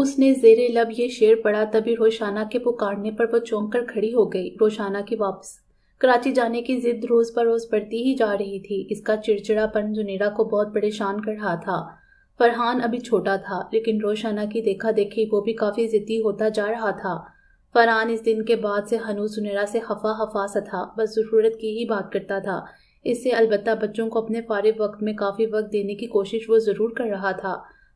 उसने जेरे लब ये शेर पढ़ा तभी रोशाना के पुकारने पर वो चौंक कर खड़ी हो गई रोशाना की वापस कराची जाने की जिद रोज पर रोज बढ़ती ही जा रही थी इसका चिड़चिड़ापन जुनेरा को बहुत परेशान कर रहा था फरहान अभी छोटा था लेकिन रोशाना की देखा देखी वो भी काफी जिद्दी होता जा रहा था फरहान इस दिन के बाद से हनूस जुनेरा से हफा हफा सा था बस ज़रूरत की ही बात करता था इससे अलबत्ता बच्चों को अपने फारिग वक्त में काफ़ी वक्त देने की कोशिश वो ज़रूर कर रहा था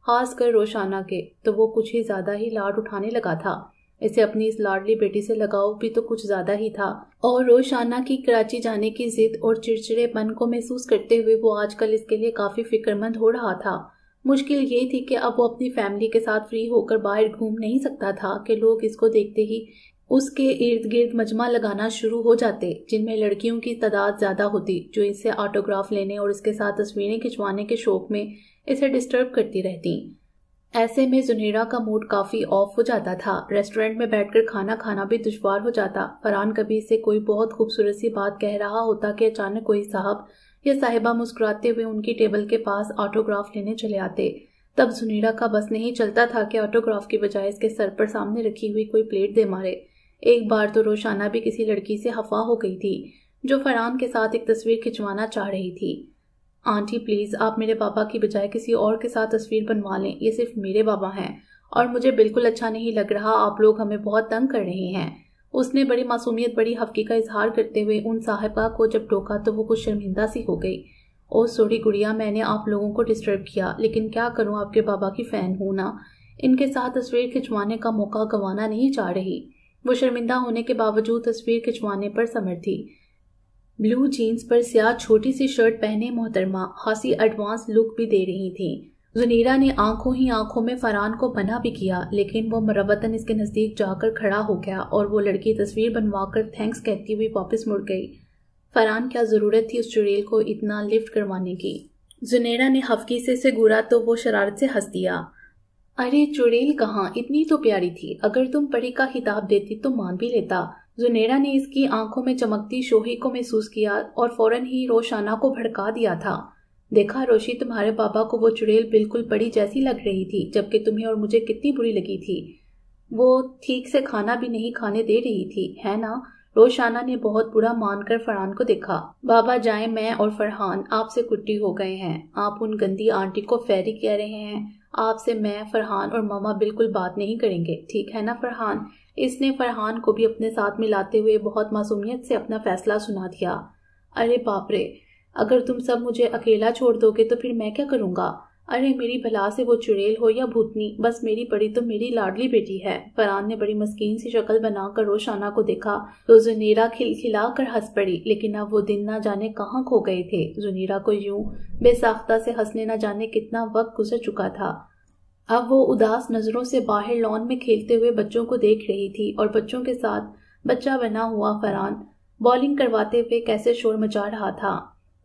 खास कर रोशाना के तो वो कुछ ही ज़्यादा ही लाड उठाने लगा था इसे अपनी इस लाडली बेटी से लगाव भी तो कुछ ज्यादा ही था और रोशाना की कराची जाने की जिद और चिड़चिड़ेपन को महसूस करते हुए वो आजकल इसके लिए काफी फिक्रमंद हो रहा था मुश्किल ये थी कि अब वो अपनी फैमिली के साथ फ्री होकर बाहर घूम नहीं सकता था कि लोग इसको देखते ही उसके इर्द गिर्द मजमा लगाना शुरू हो जाते जिनमें लड़कियों की तादाद ज़्यादा होती जो इसे ऑटोग्राफ लेने और इसके साथ तस्वीरें खिंचवाने के शौक में इसे डिस्टर्ब करती रहती ऐसे में जुनेरा का मूड काफ़ी ऑफ हो जाता था रेस्टोरेंट में बैठकर खाना खाना भी दुशवार हो जाता फरहान कभी से कोई बहुत खूबसूरत सी बात कह रहा होता कि अचानक कोई साहब या साहिबा मुस्कुराते हुए उनकी टेबल के पास ऑटोग्राफ लेने चले आते तब जुनेरा का बस नहीं चलता था कि ऑटोग्राफ की बजाय इसके सर पर सामने रखी हुई कोई प्लेट दे मारे एक बार तो रोशाना भी किसी लड़की से हफा हो गई थी जो फरहान के साथ एक तस्वीर खिंचवाना चाह रही थी आंटी प्लीज़ आप मेरे पापा की बजाय किसी और के साथ तस्वीर बनवा लें ये सिर्फ मेरे बाबा हैं और मुझे बिल्कुल अच्छा नहीं लग रहा आप लोग हमें बहुत तंग कर रहे हैं उसने बड़ी मासूमियत बड़ी हफ्की का इजहार करते हुए उन साहिबा को जब टोका तो वो कुछ शर्मिंदा सी हो गई ओ सोरी गुड़िया मैंने आप लोगों को डिस्टर्ब किया लेकिन क्या करूँ आपके बाबा की फ़ैन हूँ ना इनके साथ तस्वीर खिंचवाने का मौका गंवाना नहीं चाह रही वो शर्मिंदा होने के बावजूद तस्वीर खिंचवाने पर समर्थी थी ब्लू जीन्स पर स्याह छोटी सी शर्ट पहने मोहतरमा खासी एडवांस लुक भी दे रही थी जुनेरा ने आंखों ही आंखों में फरहान को पना भी किया लेकिन वो मरवतन इसके नज़दीक जाकर खड़ा हो गया और वो लड़की तस्वीर बनवाकर थैंक्स कहती हुई वापस मुड़ गई फरहान क्या ज़रूरत थी उस चुड़ैल को इतना लिफ्ट करवाने की जुनेरा ने हफकी से इसे घूरा तो वो शरारत से हंस दिया अरे चुड़ैल कहाँ इतनी तो प्यारी थी अगर तुम परी का खिताब देती तो मान भी लेता जुनेरा ने इसकी आंखों में चमकती शोही को महसूस किया और फौरन ही रोशाना को भड़का दिया था देखा रोशी तुम्हारे पापा को वो चुड़ैल बिल्कुल बड़ी जैसी लग रही थी जबकि तुम्हें और मुझे कितनी बुरी लगी थी वो ठीक से खाना भी नहीं खाने दे रही थी है ना रोशाना ने बहुत बुरा मानकर फरहान को देखा बाबा जाए मैं और फरहान आपसे कुट्टी हो गए हैं आप उन गंदी आंटी को फेरी कह रहे हैं आपसे मैं फरहान और मामा बिल्कुल बात नहीं करेंगे ठीक है ना फरहान इसने फरहान को भी अपने साथ मिलाते हुए बहुत मासूमियत से अपना फैसला सुना दिया अरे बाप रे अगर तुम सब मुझे अकेला छोड़ दोगे तो फिर मैं क्या करूँगा अरे मेरी भला से वो चुड़ैल हो या भूतनी बस मेरी पड़ी तो मेरी लाडली बेटी है फरहान ने बड़ी मस्कीन सी शक्ल बनाकर रोशाना को देखा तो जुनेरा खिलखिला कर हंस पड़ी लेकिन अब वो दिन ना जाने कहाँ खो गए थे जुनेरा को यूं बेसाख्ता से हंसने ना जाने कितना वक्त गुजर चुका था अब वो उदास नजरों से बाहर लॉन में खेलते हुए बच्चों को देख रही थी और बच्चों के साथ बच्चा बना हुआ फरहान बॉलिंग करवाते हुए कैसे शोर मचा रहा था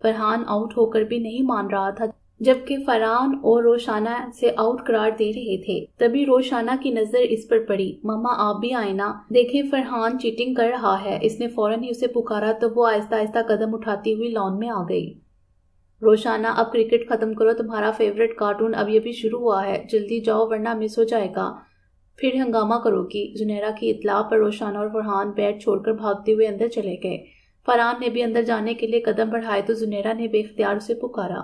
फरहान आउट होकर भी नहीं मान रहा था जबकि फरहान और रोशाना से आउट करार दे रहे थे तभी रोशाना की नजर इस पर पड़ी मामा आप भी आए ना देखे फरहान चीटिंग कर रहा है इसने फौरन ही उसे पुकारा तो वो आहिस्ता आहिस्ता कदम उठाती हुई लॉन में आ गई रोशाना अब क्रिकेट खत्म करो तुम्हारा फेवरेट कार्टून अब ये भी शुरू हुआ है जल्दी जाओ वरना मिस हो जाएगा फिर हंगामा करो कि जुनेरा की इतला पर रोशाना और फरहान बैट छोड़कर भागते हुए अंदर चले गए फरहान ने भी अंदर जाने के लिए कदम बढ़ाए तो जुनेरा ने बेख्तियार उसे पुकारा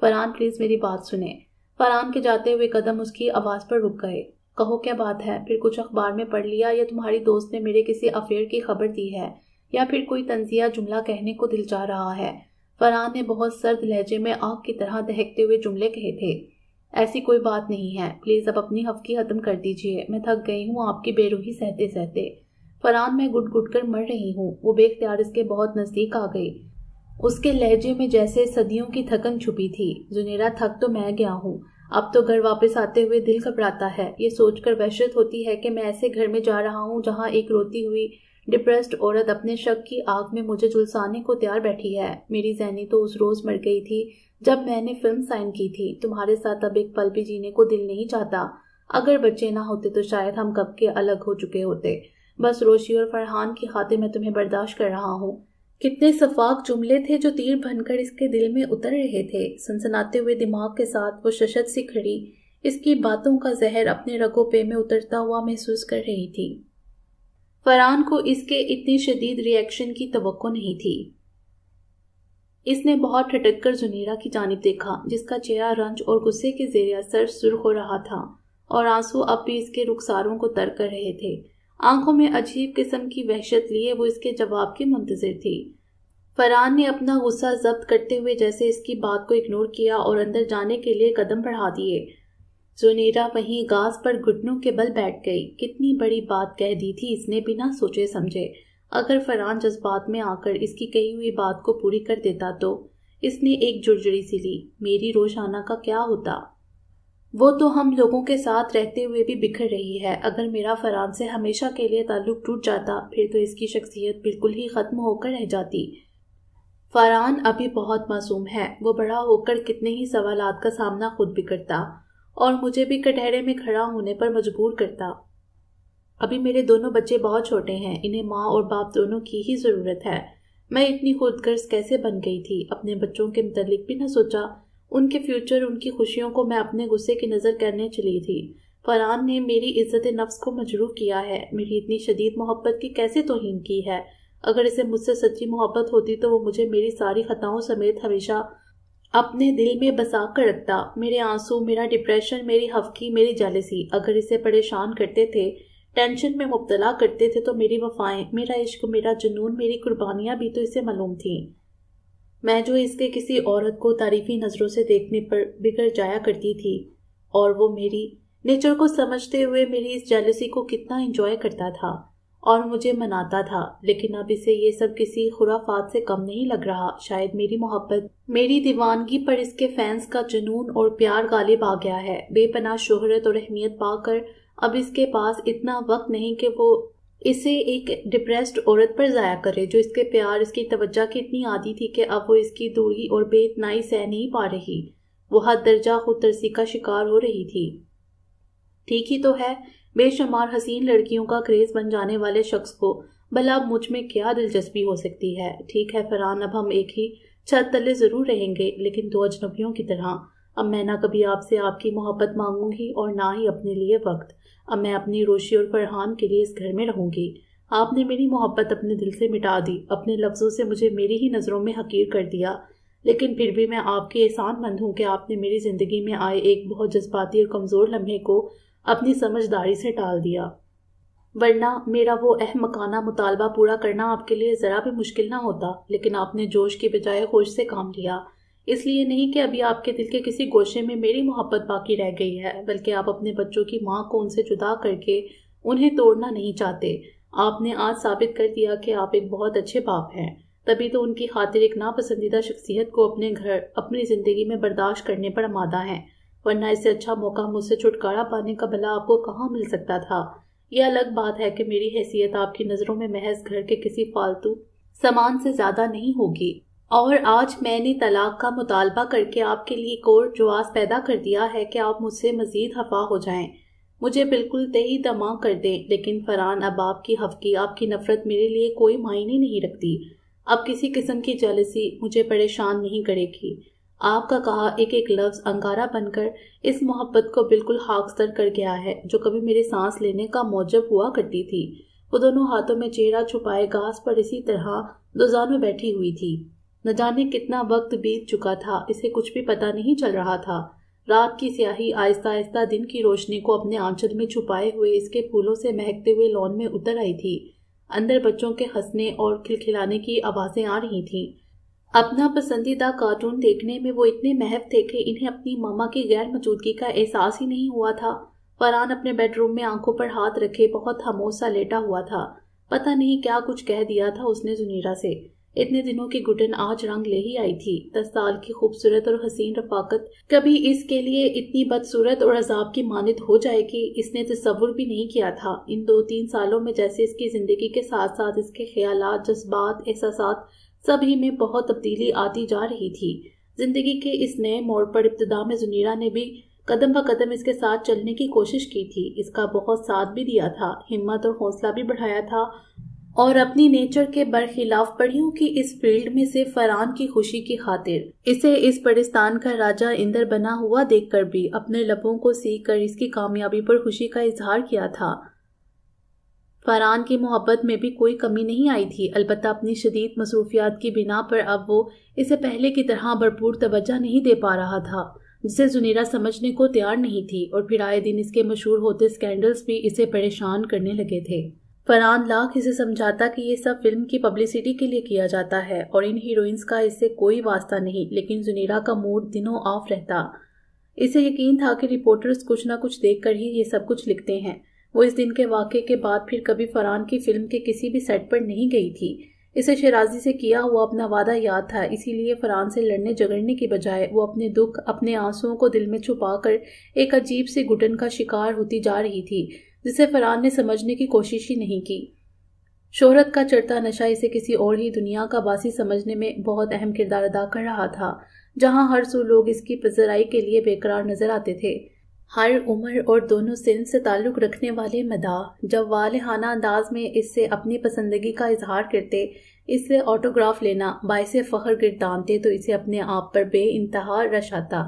फरहान प्लीज़ मेरी बात सुने फरहान के जाते हुए कदम उसकी आवाज़ पर रुक गए कहो क्या बात है फिर कुछ अखबार में पढ़ लिया या तुम्हारी दोस्त ने मेरे किसी अफेयर की खबर दी है या फिर कोई तंजिया जुमला कहने को दिल जा रहा है फरहान ने बहुत सर्द लहजे में आग की तरह दहकते हुए जुमले कहे थे ऐसी कोई बात नहीं है प्लीज़ अब अपनी हफ्की ख़त्म कर दीजिए मैं थक गई हूँ आपकी बेरोही सहते सहते फरहान मैं गुट गुट कर मर रही हूँ वो बेख्तियार इसके बहुत नज़दीक आ गई उसके लहजे में जैसे सदियों की थकन छुपी थी जुनेरा थक तो मैं गया हूँ अब तो घर वापस आते हुए दिल घबराता है ये सोचकर वहशत होती है कि मैं ऐसे घर में जा रहा हूँ जहाँ एक रोती हुई डिप्रेस्ड औरत अपने शक की आग में मुझे झुलसाने को तैयार बैठी है मेरी जहनी तो उस रोज मर गई थी जब मैंने फिल्म साइन की थी तुम्हारे साथ अब एक पल भी जीने को दिल नहीं चाहता अगर बच्चे ना होते तो शायद हम कब के अलग हो चुके होते बस रोशी और फरहान की खातिर में तुम्हें बर्दाश्त कर रहा हूँ कितने सफाक जुमले थे जो तीर बनकर इसके दिल में उतर रहे थे सनसनाते हुए दिमाग के साथ वो शशत सी खड़ी इसकी बातों का जहर अपने रगों पे में उतरता हुआ महसूस कर रही थी फरहान को इसके इतनी शदीद रिएक्शन की तो नहीं थी इसने बहुत ठटक कर जुनीरा की जानब देखा जिसका चेहरा रंज और गुस्से के जरिया सर सुर्ख हो रहा था और आंसू अब भी इसके रुखसारों को तर कर रहे थे आंखों में अजीब किस्म की वहशत लिए वो इसके जवाब के मुंतजर थी फरहान ने अपना गुस्सा जब्त करते हुए जैसे इसकी बात को इग्नोर किया और अंदर जाने के लिए कदम बढ़ा दिए सुनीरा वहीं घास पर घुटनों के बल बैठ गई कितनी बड़ी बात कह दी थी इसने बिना सोचे समझे अगर फरहान जज्बात में आकर इसकी कही हुई बात को पूरी कर देता तो इसने एक जुड़जुड़ी सी ली मेरी रोजाना का क्या होता वो तो हम लोगों के साथ रहते हुए भी बिखर रही है अगर मेरा फरहान से हमेशा के लिए ताल्लुक टूट जाता फिर तो इसकी शख्सियत बिल्कुल ही ख़त्म होकर रह जाती फरहान अभी बहुत मासूम है वो बड़ा होकर कितने ही सवाल का सामना खुद भी करता और मुझे भी कटहरे में खड़ा होने पर मजबूर करता अभी मेरे दोनों बच्चे बहुत छोटे हैं इन्हें माँ और बाप दोनों की ही ज़रूरत है मैं इतनी खुदगर्ज कैसे बन गई थी अपने बच्चों के मतलब भी न सोचा उनके फ्यूचर उनकी खुशियों को मैं अपने गुस्से की नज़र करने चली थी फरहान ने मेरी इज्जत नफ्स को मजरूह किया है मेरी इतनी शदीद मोहब्बत की कैसे तोहन की है अगर इसे मुझसे सच्ची मोहब्बत होती तो वो मुझे मेरी सारी खताओं समेत हमेशा अपने दिल में बसा कर रखता मेरे आंसू मेरा डिप्रेशन मेरी हफकी मेरी जालसी अगर इसे परेशान करते थे टेंशन में मुबतला करते थे तो मेरी वफाएं मेरा इश्क मेरा जुनून मेरी कुर्बानियाँ भी तो इसे मालूम थीं मैं जो इसके किसी औरत को तारीफी नज़रों से देखने पर बिगड़ जाया करती थी और वो मेरी नेचर को समझते हुए मेरी इस जालसी को कितना एंजॉय करता था और मुझे मनाता था लेकिन अब इसे ये सब किसी खुराफात से कम नहीं लग रहा शायद मेरी मोहब्बत मेरी दीवानगी पर इसके फैंस का जुनून और प्यार गालिब आ गया है बेपनाह शोहरत और अहमियत पाकर अब इसके पास इतना वक्त नहीं कि वो इसे एक डिप्रेस्ड औरत पर ज़ाया करे जो इसके प्यार इसकी तवज्जा की इतनी आदि थी कि अब वो इसकी दूरी और बेतनाई सह नहीं पा रही वह हद दर्जा खुद तरसी का शिकार हो रही थी ठीक ही तो है बेशुमार हसीन लड़कियों का क्रेज बन जाने वाले शख्स को भला मुझ में क्या दिलचस्पी हो सकती है ठीक है फरहान अब हम एक ही छत तले जरूर रहेंगे लेकिन दो अजनबियों की तरह अब मैं ना कभी आपसे आपकी मोहब्बत मांगूंगी और ना ही अपने लिए वक्त अब मैं अपनी रोशी और फरहान के लिए इस घर में रहूंगी आपने मेरी मोहब्बत अपने दिल से मिटा दी अपने लफ्ज़ों से मुझे मेरी ही नज़रों में हकीर कर दिया लेकिन फिर भी मैं आपके मंद हूँ कि आपने मेरी ज़िंदगी में आए एक बहुत जज्बाती और कमज़ोर लम्हे को अपनी समझदारी से टाल दिया वरना मेरा वो अहमकाना मुतालबा पूरा करना आपके लिए ज़रा भी मुश्किल ना होता लेकिन आपने जोश की बजाय होश से काम लिया इसलिए नहीं कि अभी आपके दिल के किसी गोशे में मेरी मोहब्बत बाकी रह गई है बल्कि आप अपने बच्चों की माँ को उनसे जुदा करके उन्हें तोड़ना नहीं चाहते आपने आज साबित कर दिया कि आप एक बहुत अच्छे बाप हैं तभी तो उनकी खातिर एक नापसंदीदा शख्सियत को अपने घर अपनी ज़िंदगी में बर्दाश्त करने पर आमादा हैं वरना इससे अच्छा मौका मुझसे छुटकारा पाने का भला आपको कहाँ मिल सकता था यह अलग बात है कि मेरी हैसियत आपकी नज़रों में महज घर के किसी फालतू सामान से ज़्यादा नहीं होगी और आज मैंने तलाक का मुतालबा करके आपके लिए कोर जवाब पैदा कर दिया है कि आप मुझसे मजीद हफा हो जाएं मुझे बिल्कुल तही दमा कर दें लेकिन फरहान अब आपकी हफकी आपकी नफरत मेरे लिए कोई मायने नहीं रखती अब किसी किस्म की जालसी मुझे परेशान नहीं करेगी आपका कहा एक एक लफ्ज अंगारा बनकर इस मोहब्बत को बिल्कुल हाकसर कर गया है जो कभी मेरे सांस लेने का मौजब हुआ करती थी वो दोनों हाथों में चेहरा छुपाए घास पर इसी तरह दोजानो में बैठी हुई थी न जाने कितना वक्त बीत चुका था इसे कुछ भी पता नहीं चल रहा था रात की स्याही आहिस्ता आहिस्ता दिन की रोशनी को अपने आंचल में छुपाए हुए इसके फूलों से महकते हुए लॉन में उतर आई थी अंदर बच्चों के हंसने और खिलखिलाने की आवाज़ें आ रही थीं अपना पसंदीदा कार्टून देखने में वो इतने महव थे कि इन्हें अपनी मामा की गैर मौजूदगी का एहसास ही नहीं हुआ था फरहान अपने बेडरूम में आंखों पर हाथ रखे बहुत खामोश लेटा हुआ था पता नहीं क्या कुछ कह दिया था उसने जुनीरा से इतने दिनों की गुटन आज रंग ले ही आई थी दस साल की खूबसूरत और हसीन रफाकत कभी इसके लिए इतनी बदसूरत और अजाब की मानित हो जाएगी इसने तस्वुर भी नहीं किया था इन दो तीन सालों में जैसे इसकी जिंदगी के साथ साथ इसके ख्याल जज्बात एहसास सभी में बहुत तब्दीली आती जा रही थी जिंदगी के इस नए मोड़ पर इब्तदा में जुनीरा ने भी कदम ब कदम इसके साथ चलने की कोशिश की थी इसका बहुत साथ भी दिया था हिम्मत और हौसला भी बढ़ाया था और अपनी नेचर के बरखिलाफ पढ़ियों की इस फील्ड में से फरान की खुशी की खातिर इसे इस परिस्तान का राजा इंदर बना हुआ देखकर भी अपने लबों को सीख कर इसकी कामयाबी पर खुशी का इजहार किया था फरहान की मोहब्बत में भी कोई कमी नहीं आई थी अलबत् अपनी शदीद मसरूफियात की बिना पर अब वो इसे पहले की तरह भरपूर तवज्जा नहीं दे पा रहा था जिसे जुनीरा समझने को तैयार नहीं थी और फिर आए दिन इसके मशहूर होते स्कैंडल्स भी इसे परेशान करने लगे थे फरहान लाख इसे समझाता कि ये सब फिल्म की पब्लिसिटी के लिए किया जाता है और इन हीरोइंस का इससे कोई वास्ता नहीं लेकिन जुनेरा का मूड दिनों ऑफ रहता इसे यकीन था कि रिपोर्टर्स कुछ ना कुछ देखकर ही ये सब कुछ लिखते हैं वो इस दिन के वाक़े के बाद फिर कभी फरहान की फिल्म के किसी भी सेट पर नहीं गई थी इसे शराजी से किया हुआ अपना वादा याद था इसीलिए फरहान से लड़ने झगड़ने की बजाय वो अपने दुख अपने आंसुओं को दिल में छुपा कर एक अजीब सी घुटन का शिकार होती जा रही थी जिसे फरहान ने समझने की कोशिश ही नहीं की शोहरत का चढ़ता नशा इसे किसी और ही दुनिया का बासी समझने में बहुत अहम किरदार अदा कर रहा था जहां हर सू लोग इसकी पजराई के लिए बेकरार नजर आते थे हर उम्र और दोनों सिंह से ताल्लुक़ रखने वाले मदा जब वालहाना अंदाज में इससे अपनी पसंदगी का इजहार करते इससे ऑटोग्राफ लेना बायस फ़ख्र गिरदानते तो इसे अपने आप पर बे इंतहा रश आता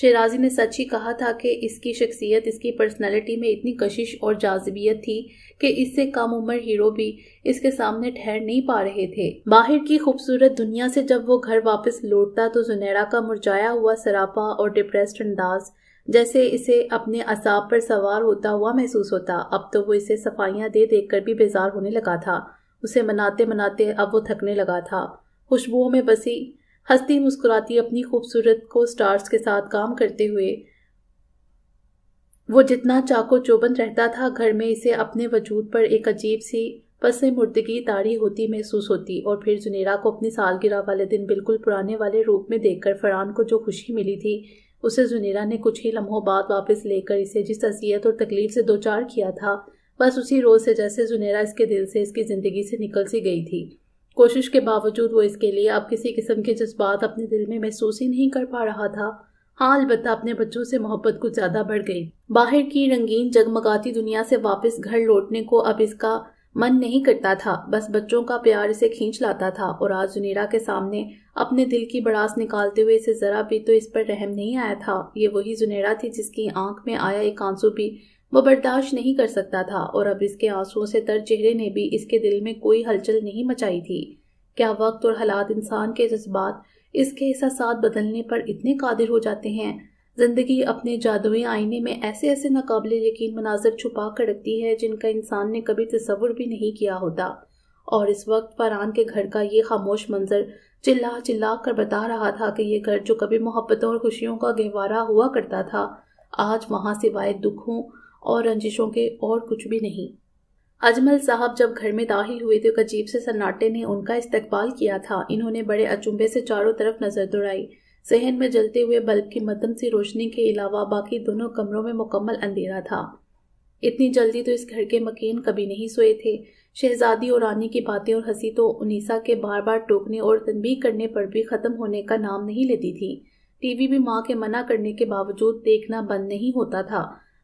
शराजी ने सच ही कहा था कि इसकी शख्सियत इसकी पर्सनैलिटी में इतनी कशिश और जाजबियत थी कि इससे कम उम्र हीरो भी इसके सामने ठहर नहीं पा रहे थे बाहर की खूबसूरत दुनिया से जब वो घर वापस लौटता तो जुनेरा का मुरझाया हुआ सरापा और डिप्रेस्ड अंदाज जैसे इसे अपने असाब पर सवार होता हुआ महसूस होता अब तो वो इसे सफाइयाँ दे देख कर भी बेजार होने लगा था उसे मनाते मनाते अब वो थकने लगा था खुशबुओं में बसी हस्ती मुस्कुराती अपनी खूबसूरत को स्टार्स के साथ काम करते हुए वो जितना चाको चौबंद रहता था घर में इसे अपने वजूद पर एक अजीब सी पस मुर्दगी ताड़ी होती महसूस होती और फिर जुनेरा को अपनी सालगिरह वाले दिन बिल्कुल पुराने वाले रूप में देखकर फरहान को जो खुशी मिली थी उसे जुनेरा ने कुछ ही लम्हों बाद वापस लेकर इसे जिस असीयत और तकलीफ से दो चार किया था बस उसी रोज से जैसे जुनेरा इसके दिल से इसकी ज़िंदगी से निकल सी गई थी कोशिश के बावजूद वो इसके लिए अब किसी किस्म के जज्बात अपने दिल में महसूस ही नहीं कर पा रहा था हाँ अलबत् अपने बच्चों से मोहब्बत कुछ ज़्यादा बढ़ गई बाहर की रंगीन जगमगाती दुनिया से वापस घर लौटने को अब इसका मन नहीं करता था बस बच्चों का प्यार इसे खींच लाता था और आज जुनेरा के सामने अपने दिल की बड़ास निकालते हुए इसे ज़रा भी तो इस पर रहम नहीं आया था ये वही जुनेरा थी जिसकी आंख में आया एक आंसू भी वो बर्दाश्त नहीं कर सकता था और अब इसके आंसुओं से तर चेहरे ने भी इसके दिल में कोई हलचल नहीं मचाई थी क्या वक्त और हालात इंसान के जज्बात इसके एहसास बदलने पर इतने कादिर हो जाते हैं ज़िंदगी अपने जादुई आईने में ऐसे ऐसे नाकबले यकीन मनाजर छुपा कर रखती है जिनका इंसान ने कभी तस्वुर भी नहीं किया होता और इस वक्त फरान के घर का ये खामोश मंजर चिल्ला चिल्ला कर बता रहा था कि ये घर जो कभी मोहब्बतों और खुशियों का गहवारा हुआ करता था आज वहाँ सिवाय दुखों और रंजिशों के और कुछ भी नहीं अजमल साहब जब घर में दाखिल हुए तो अजीब से सन्नाटे ने उनका इस्तकबाल किया था इन्होंने बड़े अचुंबे से चारों तरफ नजर दौड़ाई सहन में जलते हुए बल्ब की मदम सी रोशनी के अलावा बाकी दोनों कमरों में मुकम्मल अंधेरा था इतनी जल्दी तो इस घर के मकीन कभी नहीं सोए थे शहजादी और रानी की बातें और हंसी तो उनीसा के बार बार टोकने और तनबीह करने पर भी ख़त्म होने का नाम नहीं लेती थी टीवी भी माँ के मना करने के बावजूद देखना बंद नहीं होता था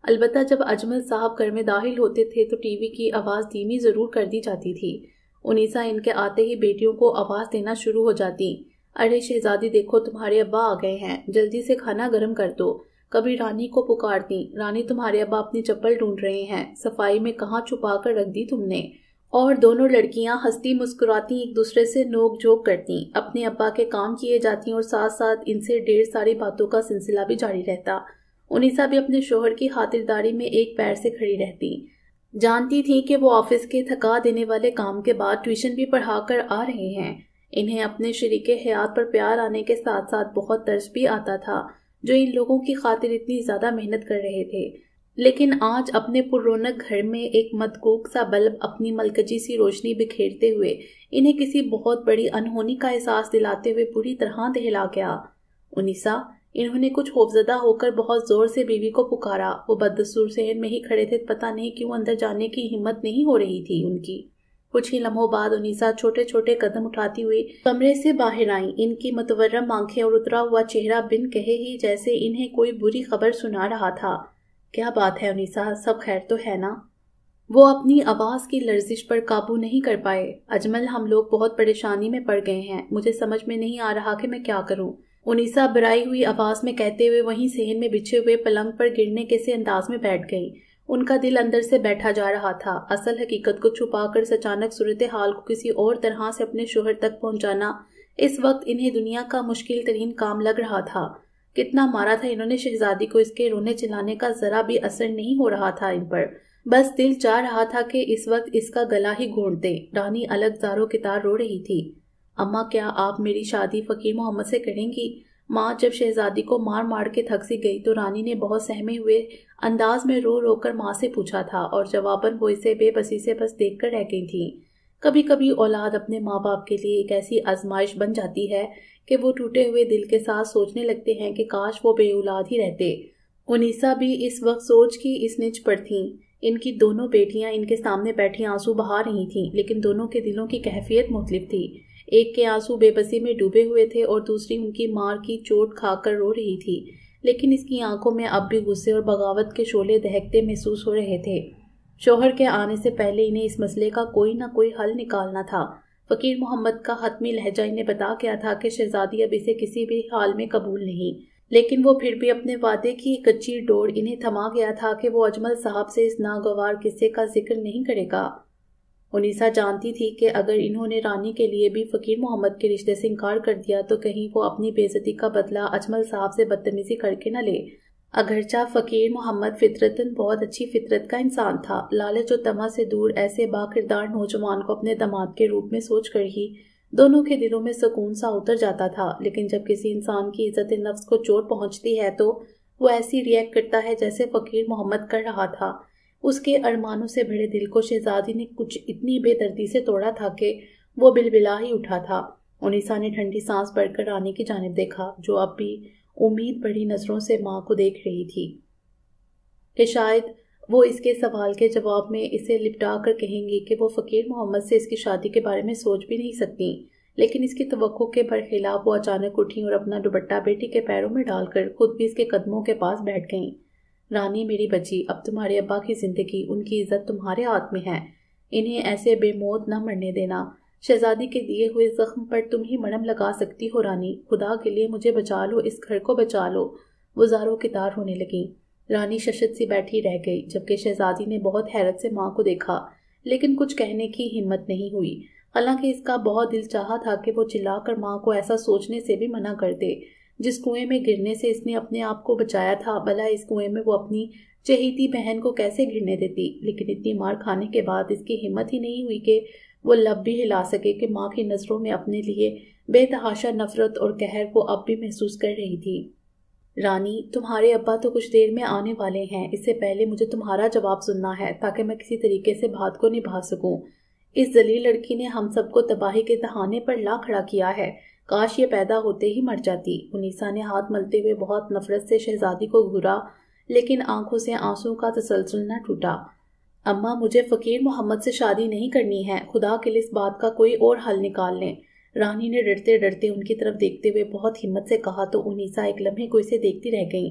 अलबत्ता जब अजमल साहब घर में दाखिल होते थे तो टीवी की आवाज़ धीमी ज़रूर कर दी जाती थी उनीसा इनके आते ही बेटियों को आवाज़ देना शुरू हो जाती अरे शहजादी देखो तुम्हारे अब्बा आ गए हैं जल्दी से खाना गर्म कर दो कभी रानी को पुकारती रानी तुम्हारे अब्बा अपनी चप्पल ढूंढ रहे हैं सफाई में कहाँ छुपा कर रख दी तुमने और दोनों लड़कियां हंसती मुस्कुराती एक दूसरे से नोक झोंक करती अपने अब्बा के काम किए जाती और साथ साथ इनसे ढेर सारी बातों का सिलसिला भी जारी रहता उनिसा भी अपने शोहर की खातिरदारी में एक पैर से खड़ी रहती जानती थी कि वो ऑफिस के थका देने वाले काम के बाद ट्यूशन भी पढ़ाकर आ रहे हैं इन्हें अपने शरीक हयात पर प्यार आने के साथ साथ बहुत तर्ज भी आता था जो इन लोगों की खातिर इतनी ज़्यादा मेहनत कर रहे थे लेकिन आज अपने पुरौनक घर में एक मतकोक सा बल्ब अपनी मलकजी सी रोशनी बिखेरते हुए इन्हें किसी बहुत बड़ी अनहोनी का एहसास दिलाते हुए पूरी तरह दहला गया उनिसा इन्होंने कुछ खौफजदा होकर बहुत जोर से बीवी को पुकारा वो बदसूर सहन में ही खड़े थे पता नहीं क्यों अंदर जाने की हिम्मत नहीं हो रही थी उनकी कुछ ही लम्हों बाद उनीसा छोटे छोटे कदम उठाती हुई कमरे से बाहर आई इनकी मतवर्रम आंखें और उतरा हुआ चेहरा बिन कहे ही जैसे इन्हें कोई बुरी खबर सुना रहा था क्या बात है उनीसा सब खैर तो है ना वो अपनी आवाज़ की लर्जिश पर काबू नहीं कर पाए अजमल हम लोग बहुत परेशानी में पड़ गए हैं मुझे समझ में नहीं आ रहा कि मैं क्या करूं उनीसा बराई हुई आवाज़ में कहते हुए वहीं सेहन में बिछे हुए पलंग पर गिरने के से अंदाज में बैठ गई उनका दिल अंदर से बैठा जा रहा था असल हकीकत को छुपाकर अचानक सूरत हाल को किसी और तरह से अपने शोहर तक पहुंचाना इस वक्त इन्हें दुनिया का मुश्किल तरीन काम लग रहा था कितना मारा था इन्होंने शहजादी को इसके रोने चिल्लाने का जरा भी असर नहीं हो रहा था इन पर बस दिल चाह रहा था कि इस वक्त इसका गला ही घोंट दे रानी अलग जारो कितार तार रो रही थी अम्मा क्या आप मेरी शादी फकीर मोहम्मद से करेंगी माँ जब शहजादी को मार मार के थक सी गई तो रानी ने बहुत सहमे हुए अंदाज में रो रो कर माँ से पूछा था और जवाबन वो इसे बेबसी से बस देख कर रह गई थी कभी कभी औलाद अपने माँ बाप के लिए एक ऐसी आजमाइश बन जाती है कि वो टूटे हुए दिल के साथ सोचने लगते हैं कि काश वो बेऔलाद ही रहते उनीसा भी इस वक्त सोच की इस निच पर थी इनकी दोनों बेटियां इनके सामने बैठी आंसू बहा रही थीं लेकिन दोनों के दिलों की कैफियत मुख्तलिफ थी एक के आंसू बेबसी में डूबे हुए थे और दूसरी उनकी मार की चोट खाकर रो रही थी लेकिन इसकी आंखों में अब भी गुस्से और बगावत के शोले दहकते महसूस हो रहे थे शोहर के आने से पहले इन्हें इस मसले का कोई ना कोई हल निकालना था फ़कीर मोहम्मद का हतमी लहजा इन्हें बता गया था कि शहजादी अब इसे किसी भी हाल में कबूल नहीं लेकिन वो फिर भी अपने वादे की कच्ची डोर इन्हें थमा गया था कि वो अजमल साहब से इस नागवार किस्से का जिक्र नहीं करेगा उनीसा जानती थी कि अगर इन्होंने रानी के लिए भी फ़कीर मोहम्मद के रिश्ते से इनकार कर दिया तो कहीं वो अपनी बेजती का बदला अजमल साहब से बदतमीजी करके न ले अगरचा फ़कीर मोहम्मद फितरतन बहुत अच्छी फितरत का इंसान था लालच और तमा से दूर ऐसे बाकिरदार नौजवान को अपने दमाद के रूप में सोच कर ही दोनों के दिलों में सुकून सा उतर जाता था लेकिन जब किसी इंसान की इज्जत नफ्स को चोट पहुंचती है तो वो ऐसी रिएक्ट करता है जैसे फ़कीर मोहम्मद कर रहा था उसके अरमानों से भरे दिल को शहजादी ने कुछ इतनी बेदर्दी से तोड़ा था कि वो बिलबिला ही उठा था उनिसा ने ठंडी सांस भरकर रानी की जानब देखा जो अब भी उम्मीद भरी नज़रों से माँ को देख रही थी कि शायद वो इसके सवाल के जवाब में इसे लिपटा कर कहेंगी कि वो फ़कीर मोहम्मद से इसकी शादी के बारे में सोच भी नहीं सकती लेकिन इसकी तो के बरखिलाफ वो अचानक उठी और अपना दुबट्टा बेटी के पैरों में डालकर खुद भी इसके कदमों के पास बैठ गईं रानी मेरी बची अब तुम्हारे अब्बा की जिंदगी उनकी इज्जत तुम्हारे हाथ में है इन्हें ऐसे बेमौत न मरने देना शहजादी के दिए हुए जख्म पर तुम ही मरम लगा सकती हो रानी खुदा के लिए मुझे बचा लो इस घर को बचा लो वो जारो कितार होने लगी रानी शशद सी बैठी रह गई जबकि शहजादी ने बहुत हैरत से माँ को देखा लेकिन कुछ कहने की हिम्मत नहीं हुई हालांकि इसका बहुत दिल चाहा था कि वो चिल्लाकर माँ को ऐसा सोचने से भी मना कर दे जिस कुएं में गिरने से इसने अपने आप को बचाया था भला इस कुएं में वो अपनी चहेती बहन को कैसे गिरने देती लेकिन इतनी मार खाने के बाद इसकी हिम्मत ही नहीं हुई कि वो लब भी हिला सके कि माँ की नज़रों में अपने लिए बेतहाशा नफरत और कहर को अब भी महसूस कर रही थी रानी तुम्हारे अब्बा तो कुछ देर में आने वाले हैं इससे पहले मुझे तुम्हारा जवाब सुनना है ताकि मैं किसी तरीके से बात को निभा सकूं इस जलील लड़की ने हम सबको तबाही के दहाने पर ला खड़ा किया है काश ये पैदा होते ही मर जाती मुनीसा ने हाथ मलते हुए बहुत नफरत से शहजादी को घूरा लेकिन आंखों से आंसू का तसलसल न टूटा अम्मा मुझे फ़कीर मोहम्मद से शादी नहीं करनी है खुदा के लिए इस बात का कोई और हल निकाल लें रानी ने डरते डरते उनकी तरफ देखते हुए बहुत हिम्मत से कहा तो उनीसा एक लम्हे को इसे देखती रह गई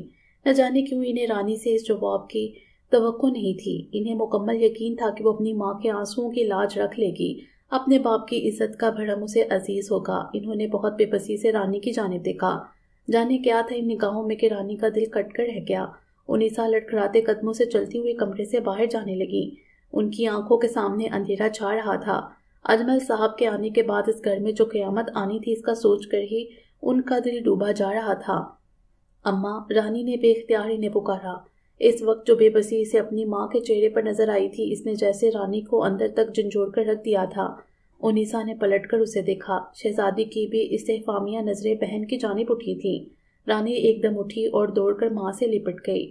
न जाने क्यों इन्हें रानी से इस जवाब की तो नहीं थी इन्हें मुकम्मल यकीन था कि वो अपनी माँ के आंसुओं की लाज रख लेगी अपने बाप की इज्जत का भड़म उसे अजीज होगा इन्होंने बहुत बेबसी से रानी की जाने देखा जाने क्या था इन निगाहों में कि रानी का दिल कटकर रह गया उनिसा लड़खड़ाते कदमों से चलती हुई कमरे से बाहर जाने लगी उनकी आंखों के सामने अंधेरा छा रहा था अजमल साहब के आने के बाद इस घर में जो क्यामत आनी थी इसका सोच कर ही उनका दिल डूबा जा रहा था अम्मा रानी ने बेख्तियार इन्हें पुकारा इस वक्त जो बेबसी इसे अपनी माँ के चेहरे पर नजर आई थी इसने जैसे रानी को अंदर तक झंझोड़ कर रख दिया था उनीसा ने पलटकर उसे देखा शहजादी की भी इससे फामिया नजरें बहन की जानब उठी थी रानी एकदम उठी और दौड़कर माँ से लिपट गई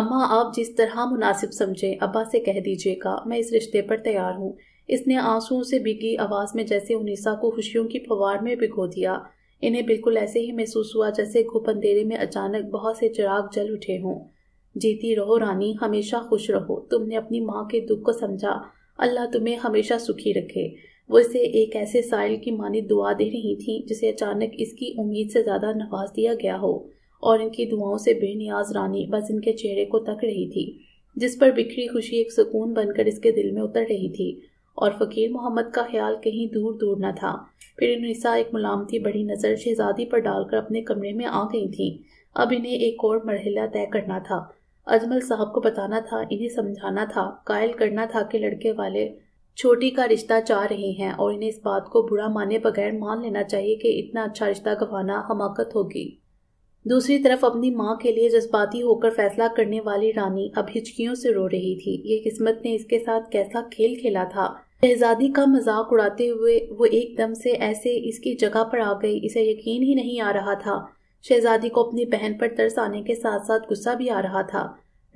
अम्मा आप जिस तरह मुनासिब समझें अब्बा से कह दीजिएगा मैं इस रिश्ते पर तैयार हूँ इसने आंसुओं से बिगी आवाज में जैसे उनीसा को खुशियों की फवार में भिगो दिया इन्हें बिल्कुल ऐसे ही महसूस हुआ जैसे घुप अंधेरे में अचानक बहुत से चिराग जल उठे हों जीती रहो रानी हमेशा खुश रहो तुमने अपनी माँ के दुख को समझा अल्लाह तुम्हें हमेशा सुखी रखे वो इसे एक ऐसे साइल की मानी दुआ दे रही थी जिसे अचानक इसकी उम्मीद से ज़्यादा नवाज दिया गया हो और इनकी दुआओं से बेनियाज रानी बस इनके चेहरे को तक रही थी जिस पर बिखरी खुशी एक सुकून बनकर इसके दिल में उतर रही थी और फ़कीर मोहम्मद का ख्याल कहीं दूर दूर न था फिर इनसा एक मलामती बड़ी नज़र शहजादी पर डालकर अपने कमरे में आ गई थी अब इन्हें एक और मरहला तय करना था अजमल साहब को बताना था इन्हें समझाना था कायल करना था कि लड़के वाले छोटी का रिश्ता चाह रहे हैं और इन्हें इस बात को बुरा माने बगैर मान लेना चाहिए कि इतना अच्छा रिश्ता गंवाना हमाकत होगी दूसरी तरफ अपनी माँ के लिए जज्बाती होकर फैसला करने वाली रानी अब हिचकियों से रो रही थी ये किस्मत ने इसके साथ कैसा खेल खेला था शहजादी का मजाक उड़ाते हुए वो एकदम से ऐसे इसकी जगह पर आ गई इसे यकीन ही नहीं आ रहा था शहजादी को अपनी बहन पर तरस आने के साथ साथ गुस्सा भी आ रहा था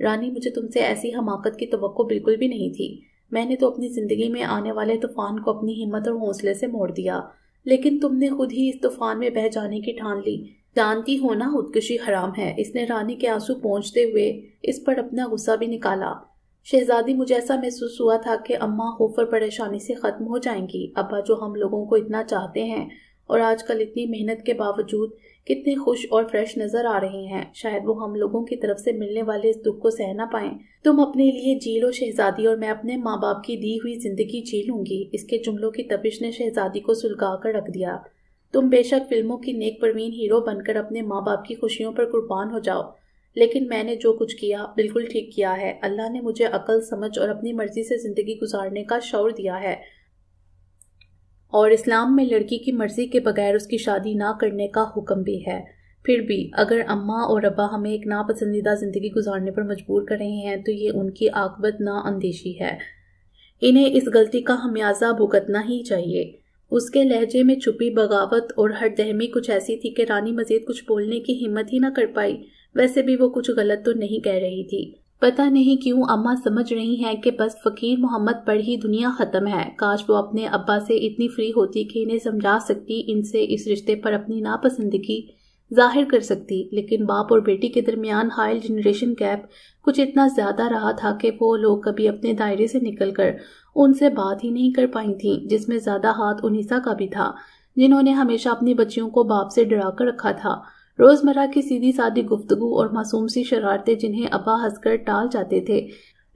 रानी मुझे तुमसे ऐसी हमाकत की तो बिल्कुल भी नहीं थी मैंने तो अपनी ज़िंदगी में आने वाले तूफान को अपनी हिम्मत और हौसले से मोड़ दिया लेकिन तुमने खुद ही इस तूफान में बह जाने की ठान ली जानती हो ना खुदकुशी हराम है इसने रानी के आंसू पहुंचते हुए इस पर अपना गुस्सा भी निकाला शहजादी मुझे ऐसा महसूस हुआ था कि अम्मा खौफ और परेशानी से ख़त्म हो जाएंगी अब्बा जो हम लोगों को इतना चाहते हैं और आजकल इतनी मेहनत के बावजूद कितने खुश और फ्रेश नजर आ रहे हैं शायद वो हम लोगों की तरफ से मिलने वाले इस दुख को सह ना पाए तुम अपने लिए जी लो शहजादी और मैं अपने माँ बाप की दी हुई जिंदगी जी लूंगी इसके जुमलों की तपिश ने शहजादी को सुलगा कर रख दिया तुम बेशक फिल्मों की नेक परवीन हीरो बनकर अपने माँ बाप की खुशियों पर कुर्बान हो जाओ लेकिन मैंने जो कुछ किया बिल्कुल ठीक किया है अल्लाह ने मुझे अकल समझ और अपनी मर्जी से ज़िंदगी गुजारने का शौर दिया है और इस्लाम में लड़की की मर्ज़ी के बगैर उसकी शादी ना करने का हुक्म भी है फिर भी अगर अम्मा और अब्बा हमें एक नापसंदीदा ज़िंदगी गुजारने पर मजबूर कर रहे हैं तो ये उनकी आकबत ना अंदेशी है इन्हें इस गलती का हमियाजा भुगतना ही चाहिए उसके लहजे में छुपी बगावत और हर दहमी कुछ ऐसी थी कि रानी मजीद कुछ बोलने की हिम्मत ही ना कर पाई वैसे भी वो कुछ गलत तो नहीं कह रही थी पता नहीं क्यों अम्मा समझ रही हैं कि बस फकीर मोहम्मद पर ही दुनिया ख़त्म है काश वो अपने अब्बा से इतनी फ्री होती कि इन्हें समझा सकती इनसे इस रिश्ते पर अपनी नापसंदगी जाहिर कर सकती लेकिन बाप और बेटी के दरमियान हाइल जनरेशन गैप कुछ इतना ज़्यादा रहा था कि वो लोग कभी अपने दायरे से निकल कर उनसे बात ही नहीं कर पाई थी जिसमें ज़्यादा हाथ उनिसा का भी था जिन्होंने हमेशा अपनी बच्चियों को बाप से डरा कर रखा था रोजमर्रा की सीधी सादी गुफ्तगु और मासूम सी शरारतें जिन्हें अबा हंसकर टाल जाते थे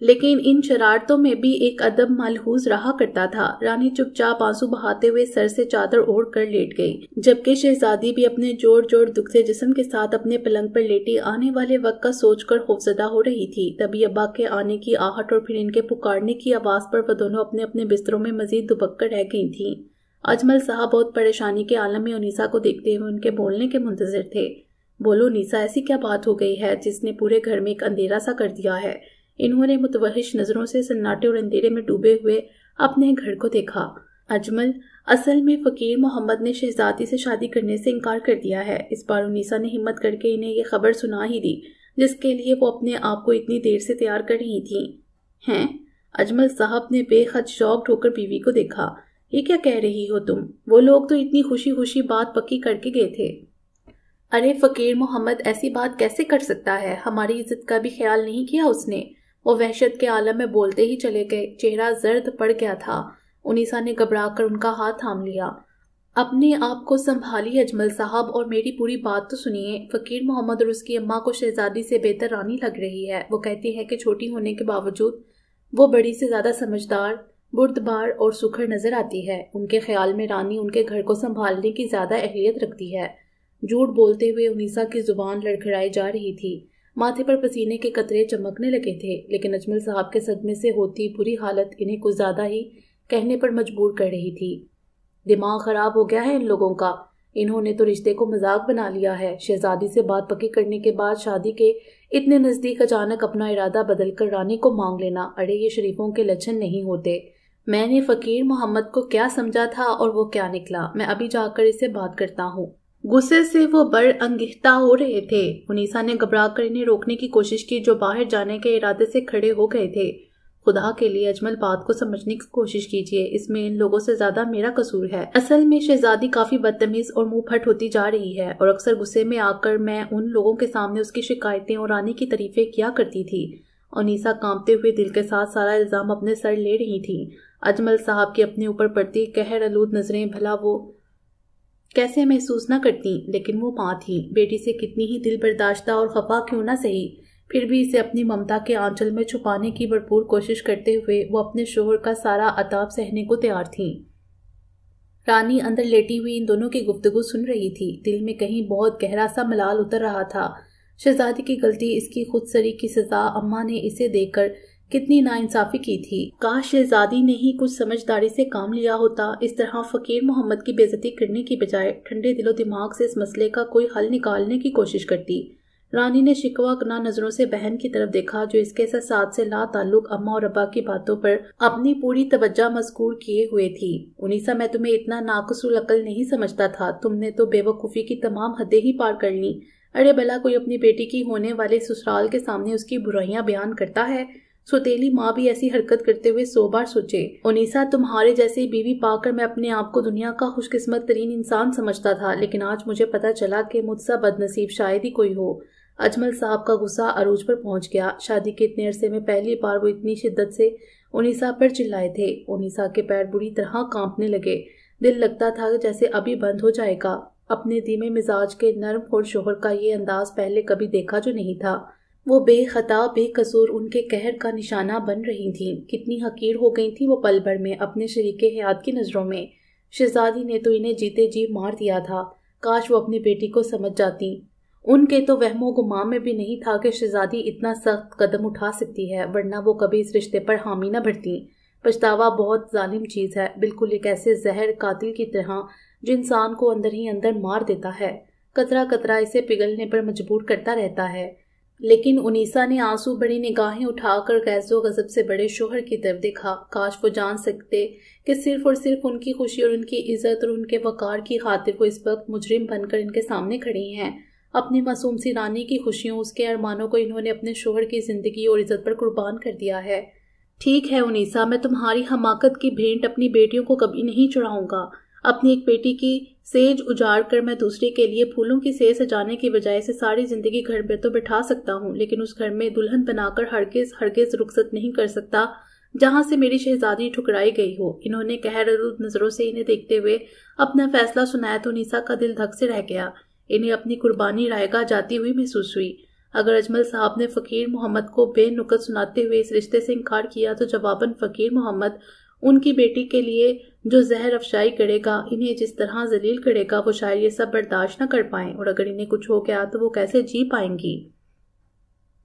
लेकिन इन शरारतों में भी एक अदब मलहूज रहा करता था रानी चुपचाप आंसू बहाते हुए सर से चादर ओढ़ कर लेट गई जबकि शहजादी भी अपने जोर जोर दुखते जिस्म के साथ अपने पलंग पर लेटी आने वाले वक्त का सोचकर खौफजदा हो रही थी तभी अब्बा के आने की आहट और फिर इनके पुकारने की आवाज पर वह दोनों अपने अपने बिस्तरों में मजीद दुबक कर रह गई थी अजमल साहब बहुत परेशानी के आलम में उनीसा को देखते हुए उनके बोलने के मुंतजर थे बोलो उनीसा ऐसी क्या बात हो गई है जिसने पूरे घर में एक अंधेरा सा कर दिया है इन्होंने मुतवहिश नज़रों से सन्नाटे और अंधेरे में डूबे हुए अपने घर को देखा अजमल असल में फ़कीर मोहम्मद ने शहजादी से शादी करने से इनकार कर दिया है इस बार उनीसा ने हिम्मत करके इन्हें यह खबर सुना ही दी जिसके लिए वो अपने आप को इतनी देर से तैयार कर रही थी हैं अजमल साहब ने बेहद शौक होकर बीवी को देखा ये क्या कह रही हो तुम वो लोग तो इतनी खुशी खुशी बात पक्की करके गए थे अरे फ़कीर मोहम्मद ऐसी बात कैसे कर सकता है हमारी इज्जत का भी ख्याल नहीं किया उसने वो वहशत के आलम में बोलते ही चले गए चेहरा जर्द पड़ गया था उनीसा ने घबरा कर उनका हाथ थाम लिया अपने आप को संभाली अजमल साहब और मेरी पूरी बात तो सुनिए फ़कीर मोहम्मद और उसकी अम्मा को शहजादी से बेहतर रानी लग रही है वो कहती है कि छोटी होने के बावजूद वो बड़ी से ज़्यादा समझदार बुर्दबार और सुखर नजर आती है उनके ख्याल में रानी उनके घर को संभालने की ज्यादा अहलियत रखती है झूठ बोलते हुए उनीसा की जुबान लड़खड़ाई जा रही थी माथे पर पसीने के कतरे चमकने लगे थे लेकिन अजमल साहब के सदमे से होती बुरी हालत इन्हें कुछ ज्यादा ही कहने पर मजबूर कर रही थी दिमाग खराब हो गया है इन लोगों का इन्होंने तो रिश्ते को मजाक बना लिया है शहजादी से बात पक्की करने के बाद शादी के इतने नज़दीक अचानक अपना इरादा बदलकर रानी को मांग लेना अरे ये शरीफों के लक्षण नहीं होते मैंने फकीर मोहम्मद को क्या समझा था और वो क्या निकला मैं अभी जाकर इससे बात करता हूँ गुस्से से वो बड़ अंगिता हो रहे थे मुनीसा ने घबरा कर इन्हें रोकने की कोशिश की जो बाहर जाने के इरादे से खड़े हो गए थे खुदा के लिए अजमल बात को समझने की कोशिश कीजिए इसमें इन लोगों से ज्यादा मेरा कसूर है असल में शहजादी काफी बदतमीज और मुंह फट होती जा रही है और अक्सर गुस्से में आकर मैं उन लोगों के सामने उसकी शिकायतें और आने की तरीफे किया करती थी नीसा कांपते हुए दिल के साथ सारा इल्जाम अपने सर ले रही थी अजमल साहब के अपने ऊपर पड़ती कहर आलूद नज़रें भला वो कैसे महसूस न करती लेकिन वो माँ थी बेटी से कितनी ही दिल बर्दाश्ता और खफा क्यों ना सही फिर भी इसे अपनी ममता के आंचल में छुपाने की भरपूर कोशिश करते हुए वो अपने शोहर का सारा अताब सहने को तैयार थी रानी अंदर लेटी हुई इन दोनों की गुफ्तगु सुन रही थी दिल में कहीं बहुत गहरा सा मलाल उतर रहा था शहजादी की गलती इसकी खुदसरी की सजा अम्मा ने इसे देकर कितनी नाइंसाफी की थी काश शहजादी ने ही कुछ समझदारी से काम लिया होता इस तरह फकीर मोहम्मद की बेजती करने की बजाय ठंडे दिलो दिमाग से इस मसले का कोई हल निकालने की कोशिश करती रानी ने शिकवा ना नजरों से बहन की तरफ देखा जो इसके साथ साथ से ला ताल्लुक अम्मा और अब्बा की बातों पर अपनी पूरी तवज्जा मजकूर किए हुए थी उनीसा मैं तुम्हें इतना नाकसुल अकल नहीं समझता था तुमने तो बेवकूफ़ी की तमाम हदें ही पार कर ली अरे भला कोई अपनी बेटी की होने वाले ससुराल के सामने उसकी बुराइयां बयान करता है सोतेली माँ भी ऐसी हरकत करते हुए सो बार सोचे ओनिसा तुम्हारे जैसे बीवी पाकर मैं अपने आप को दुनिया का खुशकिस्मत तरीन इंसान समझता था लेकिन आज मुझे पता चला कि मुझसा बदनसीब शायद ही कोई हो अजमल साहब का गुस्सा अरूज पर पहुंच गया शादी के इतने अरसे में पहली बार वो इतनी शिद्दत से ओनिसा पर चिल्लाए थे ओनिसा के पैर बुरी तरह कांपने लगे दिल लगता था जैसे अभी बंद हो जाएगा अपने धीमे मिजाज के नर्म और शोहर का ये अंदाज पहले कभी देखा जो नहीं था वो बेखता बेकसूर उनके कहर का निशाना बन रही थी कितनी हकीर हो गई थी वो पल भर में अपने शरीक हयात की नज़रों में शहजादी ने तो इन्हें जीते जी मार दिया था काश वो अपनी बेटी को समझ जाती उनके तो वहमो गुमाम में भी नहीं था कि शहजादी इतना सख्त कदम उठा सकती है वरना वो कभी इस रिश्ते पर हामी न भरती पछतावा बहुत जालिम चीज़ है बिल्कुल एक ऐसे जहर कातिल की तरह जो इंसान को अंदर ही अंदर मार देता है कतरा कतरा इसे पिघलने पर मजबूर करता रहता है लेकिन उनीसा ने आंसू बड़ी निगाहें उठाकर गैजो गजब से बड़े शोहर की तरफ देखा काश वो जान सकते कि सिर्फ और सिर्फ उनकी खुशी और उनकी इज्जत और उनके वकार की खातिर वो इस वक्त मुजरिम बनकर इनके सामने खड़ी हैं अपनी मासूम सी रानी की खुशियों उसके अरमानों को इन्होंने अपने शोहर की जिंदगी और इज्जत पर कुर्बान कर दिया है ठीक है उनीसा मैं तुम्हारी हमाकत की भेंट अपनी बेटियों को कभी नहीं चढ़ाऊंगा अपनी एक बेटी की सेज उजाड़ कर मैं दूसरे के लिए फूलों की सेज सजाने की बजाय से सारी जिंदगी घर में तो बिठा सकता हूँ लेकिन उस घर में दुल्हन बनाकर हरगिज हरगिज रुखसत नहीं कर सकता जहां से मेरी शहजादी ठुकराई गई हो इन्होंने कहररूद नजरों से इन्हें देखते हुए अपना फैसला सुनाया तो निसा का दिल धक से रह गया इन्हें अपनी कुर्बानी रायगा जाती हुई महसूस हुई अगर अजमल साहब ने फ़कीर मोहम्मद को बेनुकत सुनाते हुए इस रिश्ते से इनकार किया तो जवाबन फ़कीर मोहम्मद उनकी बेटी के लिए जो जहर अफशाई करेगा इन्हें जिस तरह जलील करेगा वो शायद ये सब बर्दाश्त ना कर पाए और अगर इन्हें कुछ हो गया तो वो कैसे जी पाएंगी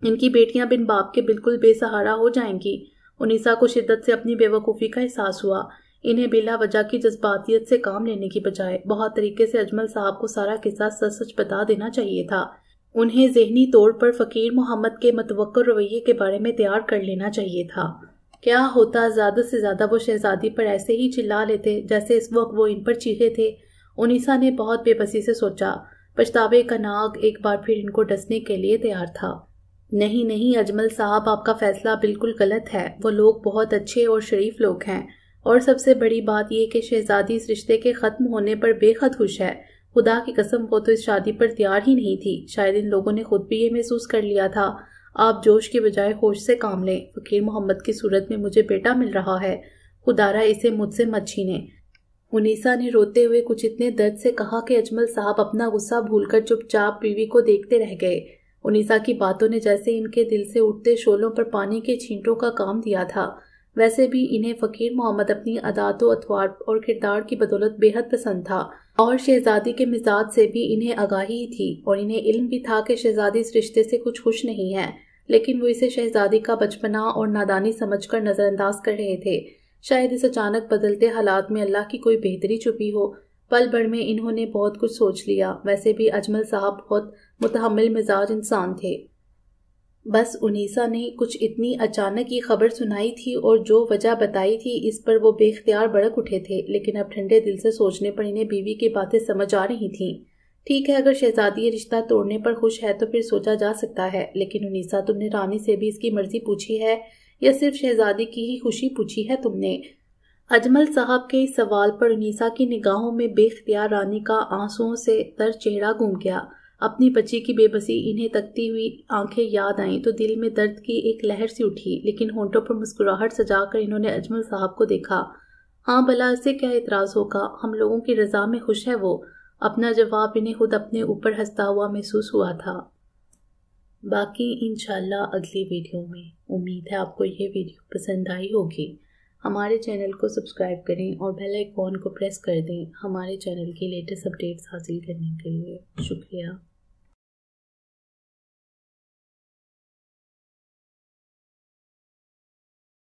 इनकी बेटियां बिन बाप के बिल्कुल बेसहारा हो जाएंगी उनिसा को शिद्दत से अपनी बेवकूफ़ी का एहसास हुआ इन्हें बिला वजह की जज्बातियत से काम लेने की बजाय बहुत तरीके से अजमल साहब को सारा किस्सा सच सच बता देना चाहिए था उन्हें जहनी तौर पर फ़कीर मोहम्मद के मतवक़ रवैये के बारे में तैयार कर लेना चाहिए था क्या होता ज्यादा से ज्यादा वो शहजादी पर ऐसे ही चिल्ला लेते जैसे इस वक्त वो इन पर चीखे थे उनीसा ने बहुत बेबसी से सोचा पछतावे का नाग एक बार फिर इनको डसने के लिए तैयार था नहीं नहीं अजमल साहब आपका फैसला बिल्कुल गलत है वो लोग बहुत अच्छे और शरीफ लोग हैं और सबसे बड़ी बात यह कि शहजादी इस रिश्ते के ख़त्म होने पर बेहद खुश है खुदा की कसम वो तो इस शादी पर तैयार ही नहीं थी शायद इन लोगों ने खुद भी ये महसूस कर लिया था आप जोश के बजाय होश से काम लें फकीर मोहम्मद की सूरत में मुझे बेटा मिल रहा है खुदारा इसे मुझसे मत छीने मुनीसा ने रोते हुए कुछ इतने दर्द से कहा कि अजमल साहब अपना गुस्सा भूलकर चुपचाप बीवी को देखते रह गए उनीसा की बातों ने जैसे इनके दिल से उठते शोलों पर पानी के छींटों का काम दिया था वैसे भी इन्हें फ़कीर मोहम्मद अपनी अदातों अथवार और किरदार की बदौलत बेहद पसंद था और शहजादी के मिजाज से भी इन्हें आगाही थी और इन्हें इल्म भी था कि शहजादी इस रिश्ते से कुछ खुश नहीं है लेकिन वो इसे शहजादी का बचपना और नादानी समझकर नज़रअंदाज कर रहे थे शायद इस अचानक बदलते हालात में अल्लाह की कोई बेहतरी छुपी हो पल भर में इन्होंने बहुत कुछ सोच लिया वैसे भी अजमल साहब बहुत मुतहमल मिजाज इंसान थे बस उनीसा ने कुछ इतनी अचानक ही खबर सुनाई थी और जो वजह बताई थी इस पर वो बेख्तियार भड़क उठे थे लेकिन अब ठंडे दिल से सोचने पर इन्हें बीवी की बातें समझ आ रही थीं ठीक है अगर शहजादी रिश्ता तोड़ने पर खुश है तो फिर सोचा जा सकता है लेकिन उनीसा तुमने रानी से भी इसकी मर्जी पूछी है या सिर्फ शहजादी की ही खुशी पूछी है तुमने अजमल साहब के इस सवाल पर उनीसा की निगाहों में बेख्तियार रानी का आंसुओं से तर चेहरा घूम गया अपनी बच्ची की बेबसी इन्हें तकती हुई आंखें याद आईं तो दिल में दर्द की एक लहर सी उठी लेकिन होंठों पर मुस्कुराहट सजाकर इन्होंने अजमल साहब को देखा हाँ भला इसे क्या इतराज होगा हम लोगों की रजा में खुश है वो अपना जवाब इन्हें खुद अपने ऊपर हंसता हुआ महसूस हुआ था बाकी इन अगली वीडियो में उम्मीद है आपको यह वीडियो पसंद आई होगी हमारे चैनल को सब्सक्राइब करें और बेल आइकॉन को प्रेस कर दें हमारे चैनल की लेटेस्ट अपडेट्स हासिल करने के लिए शुक्रिया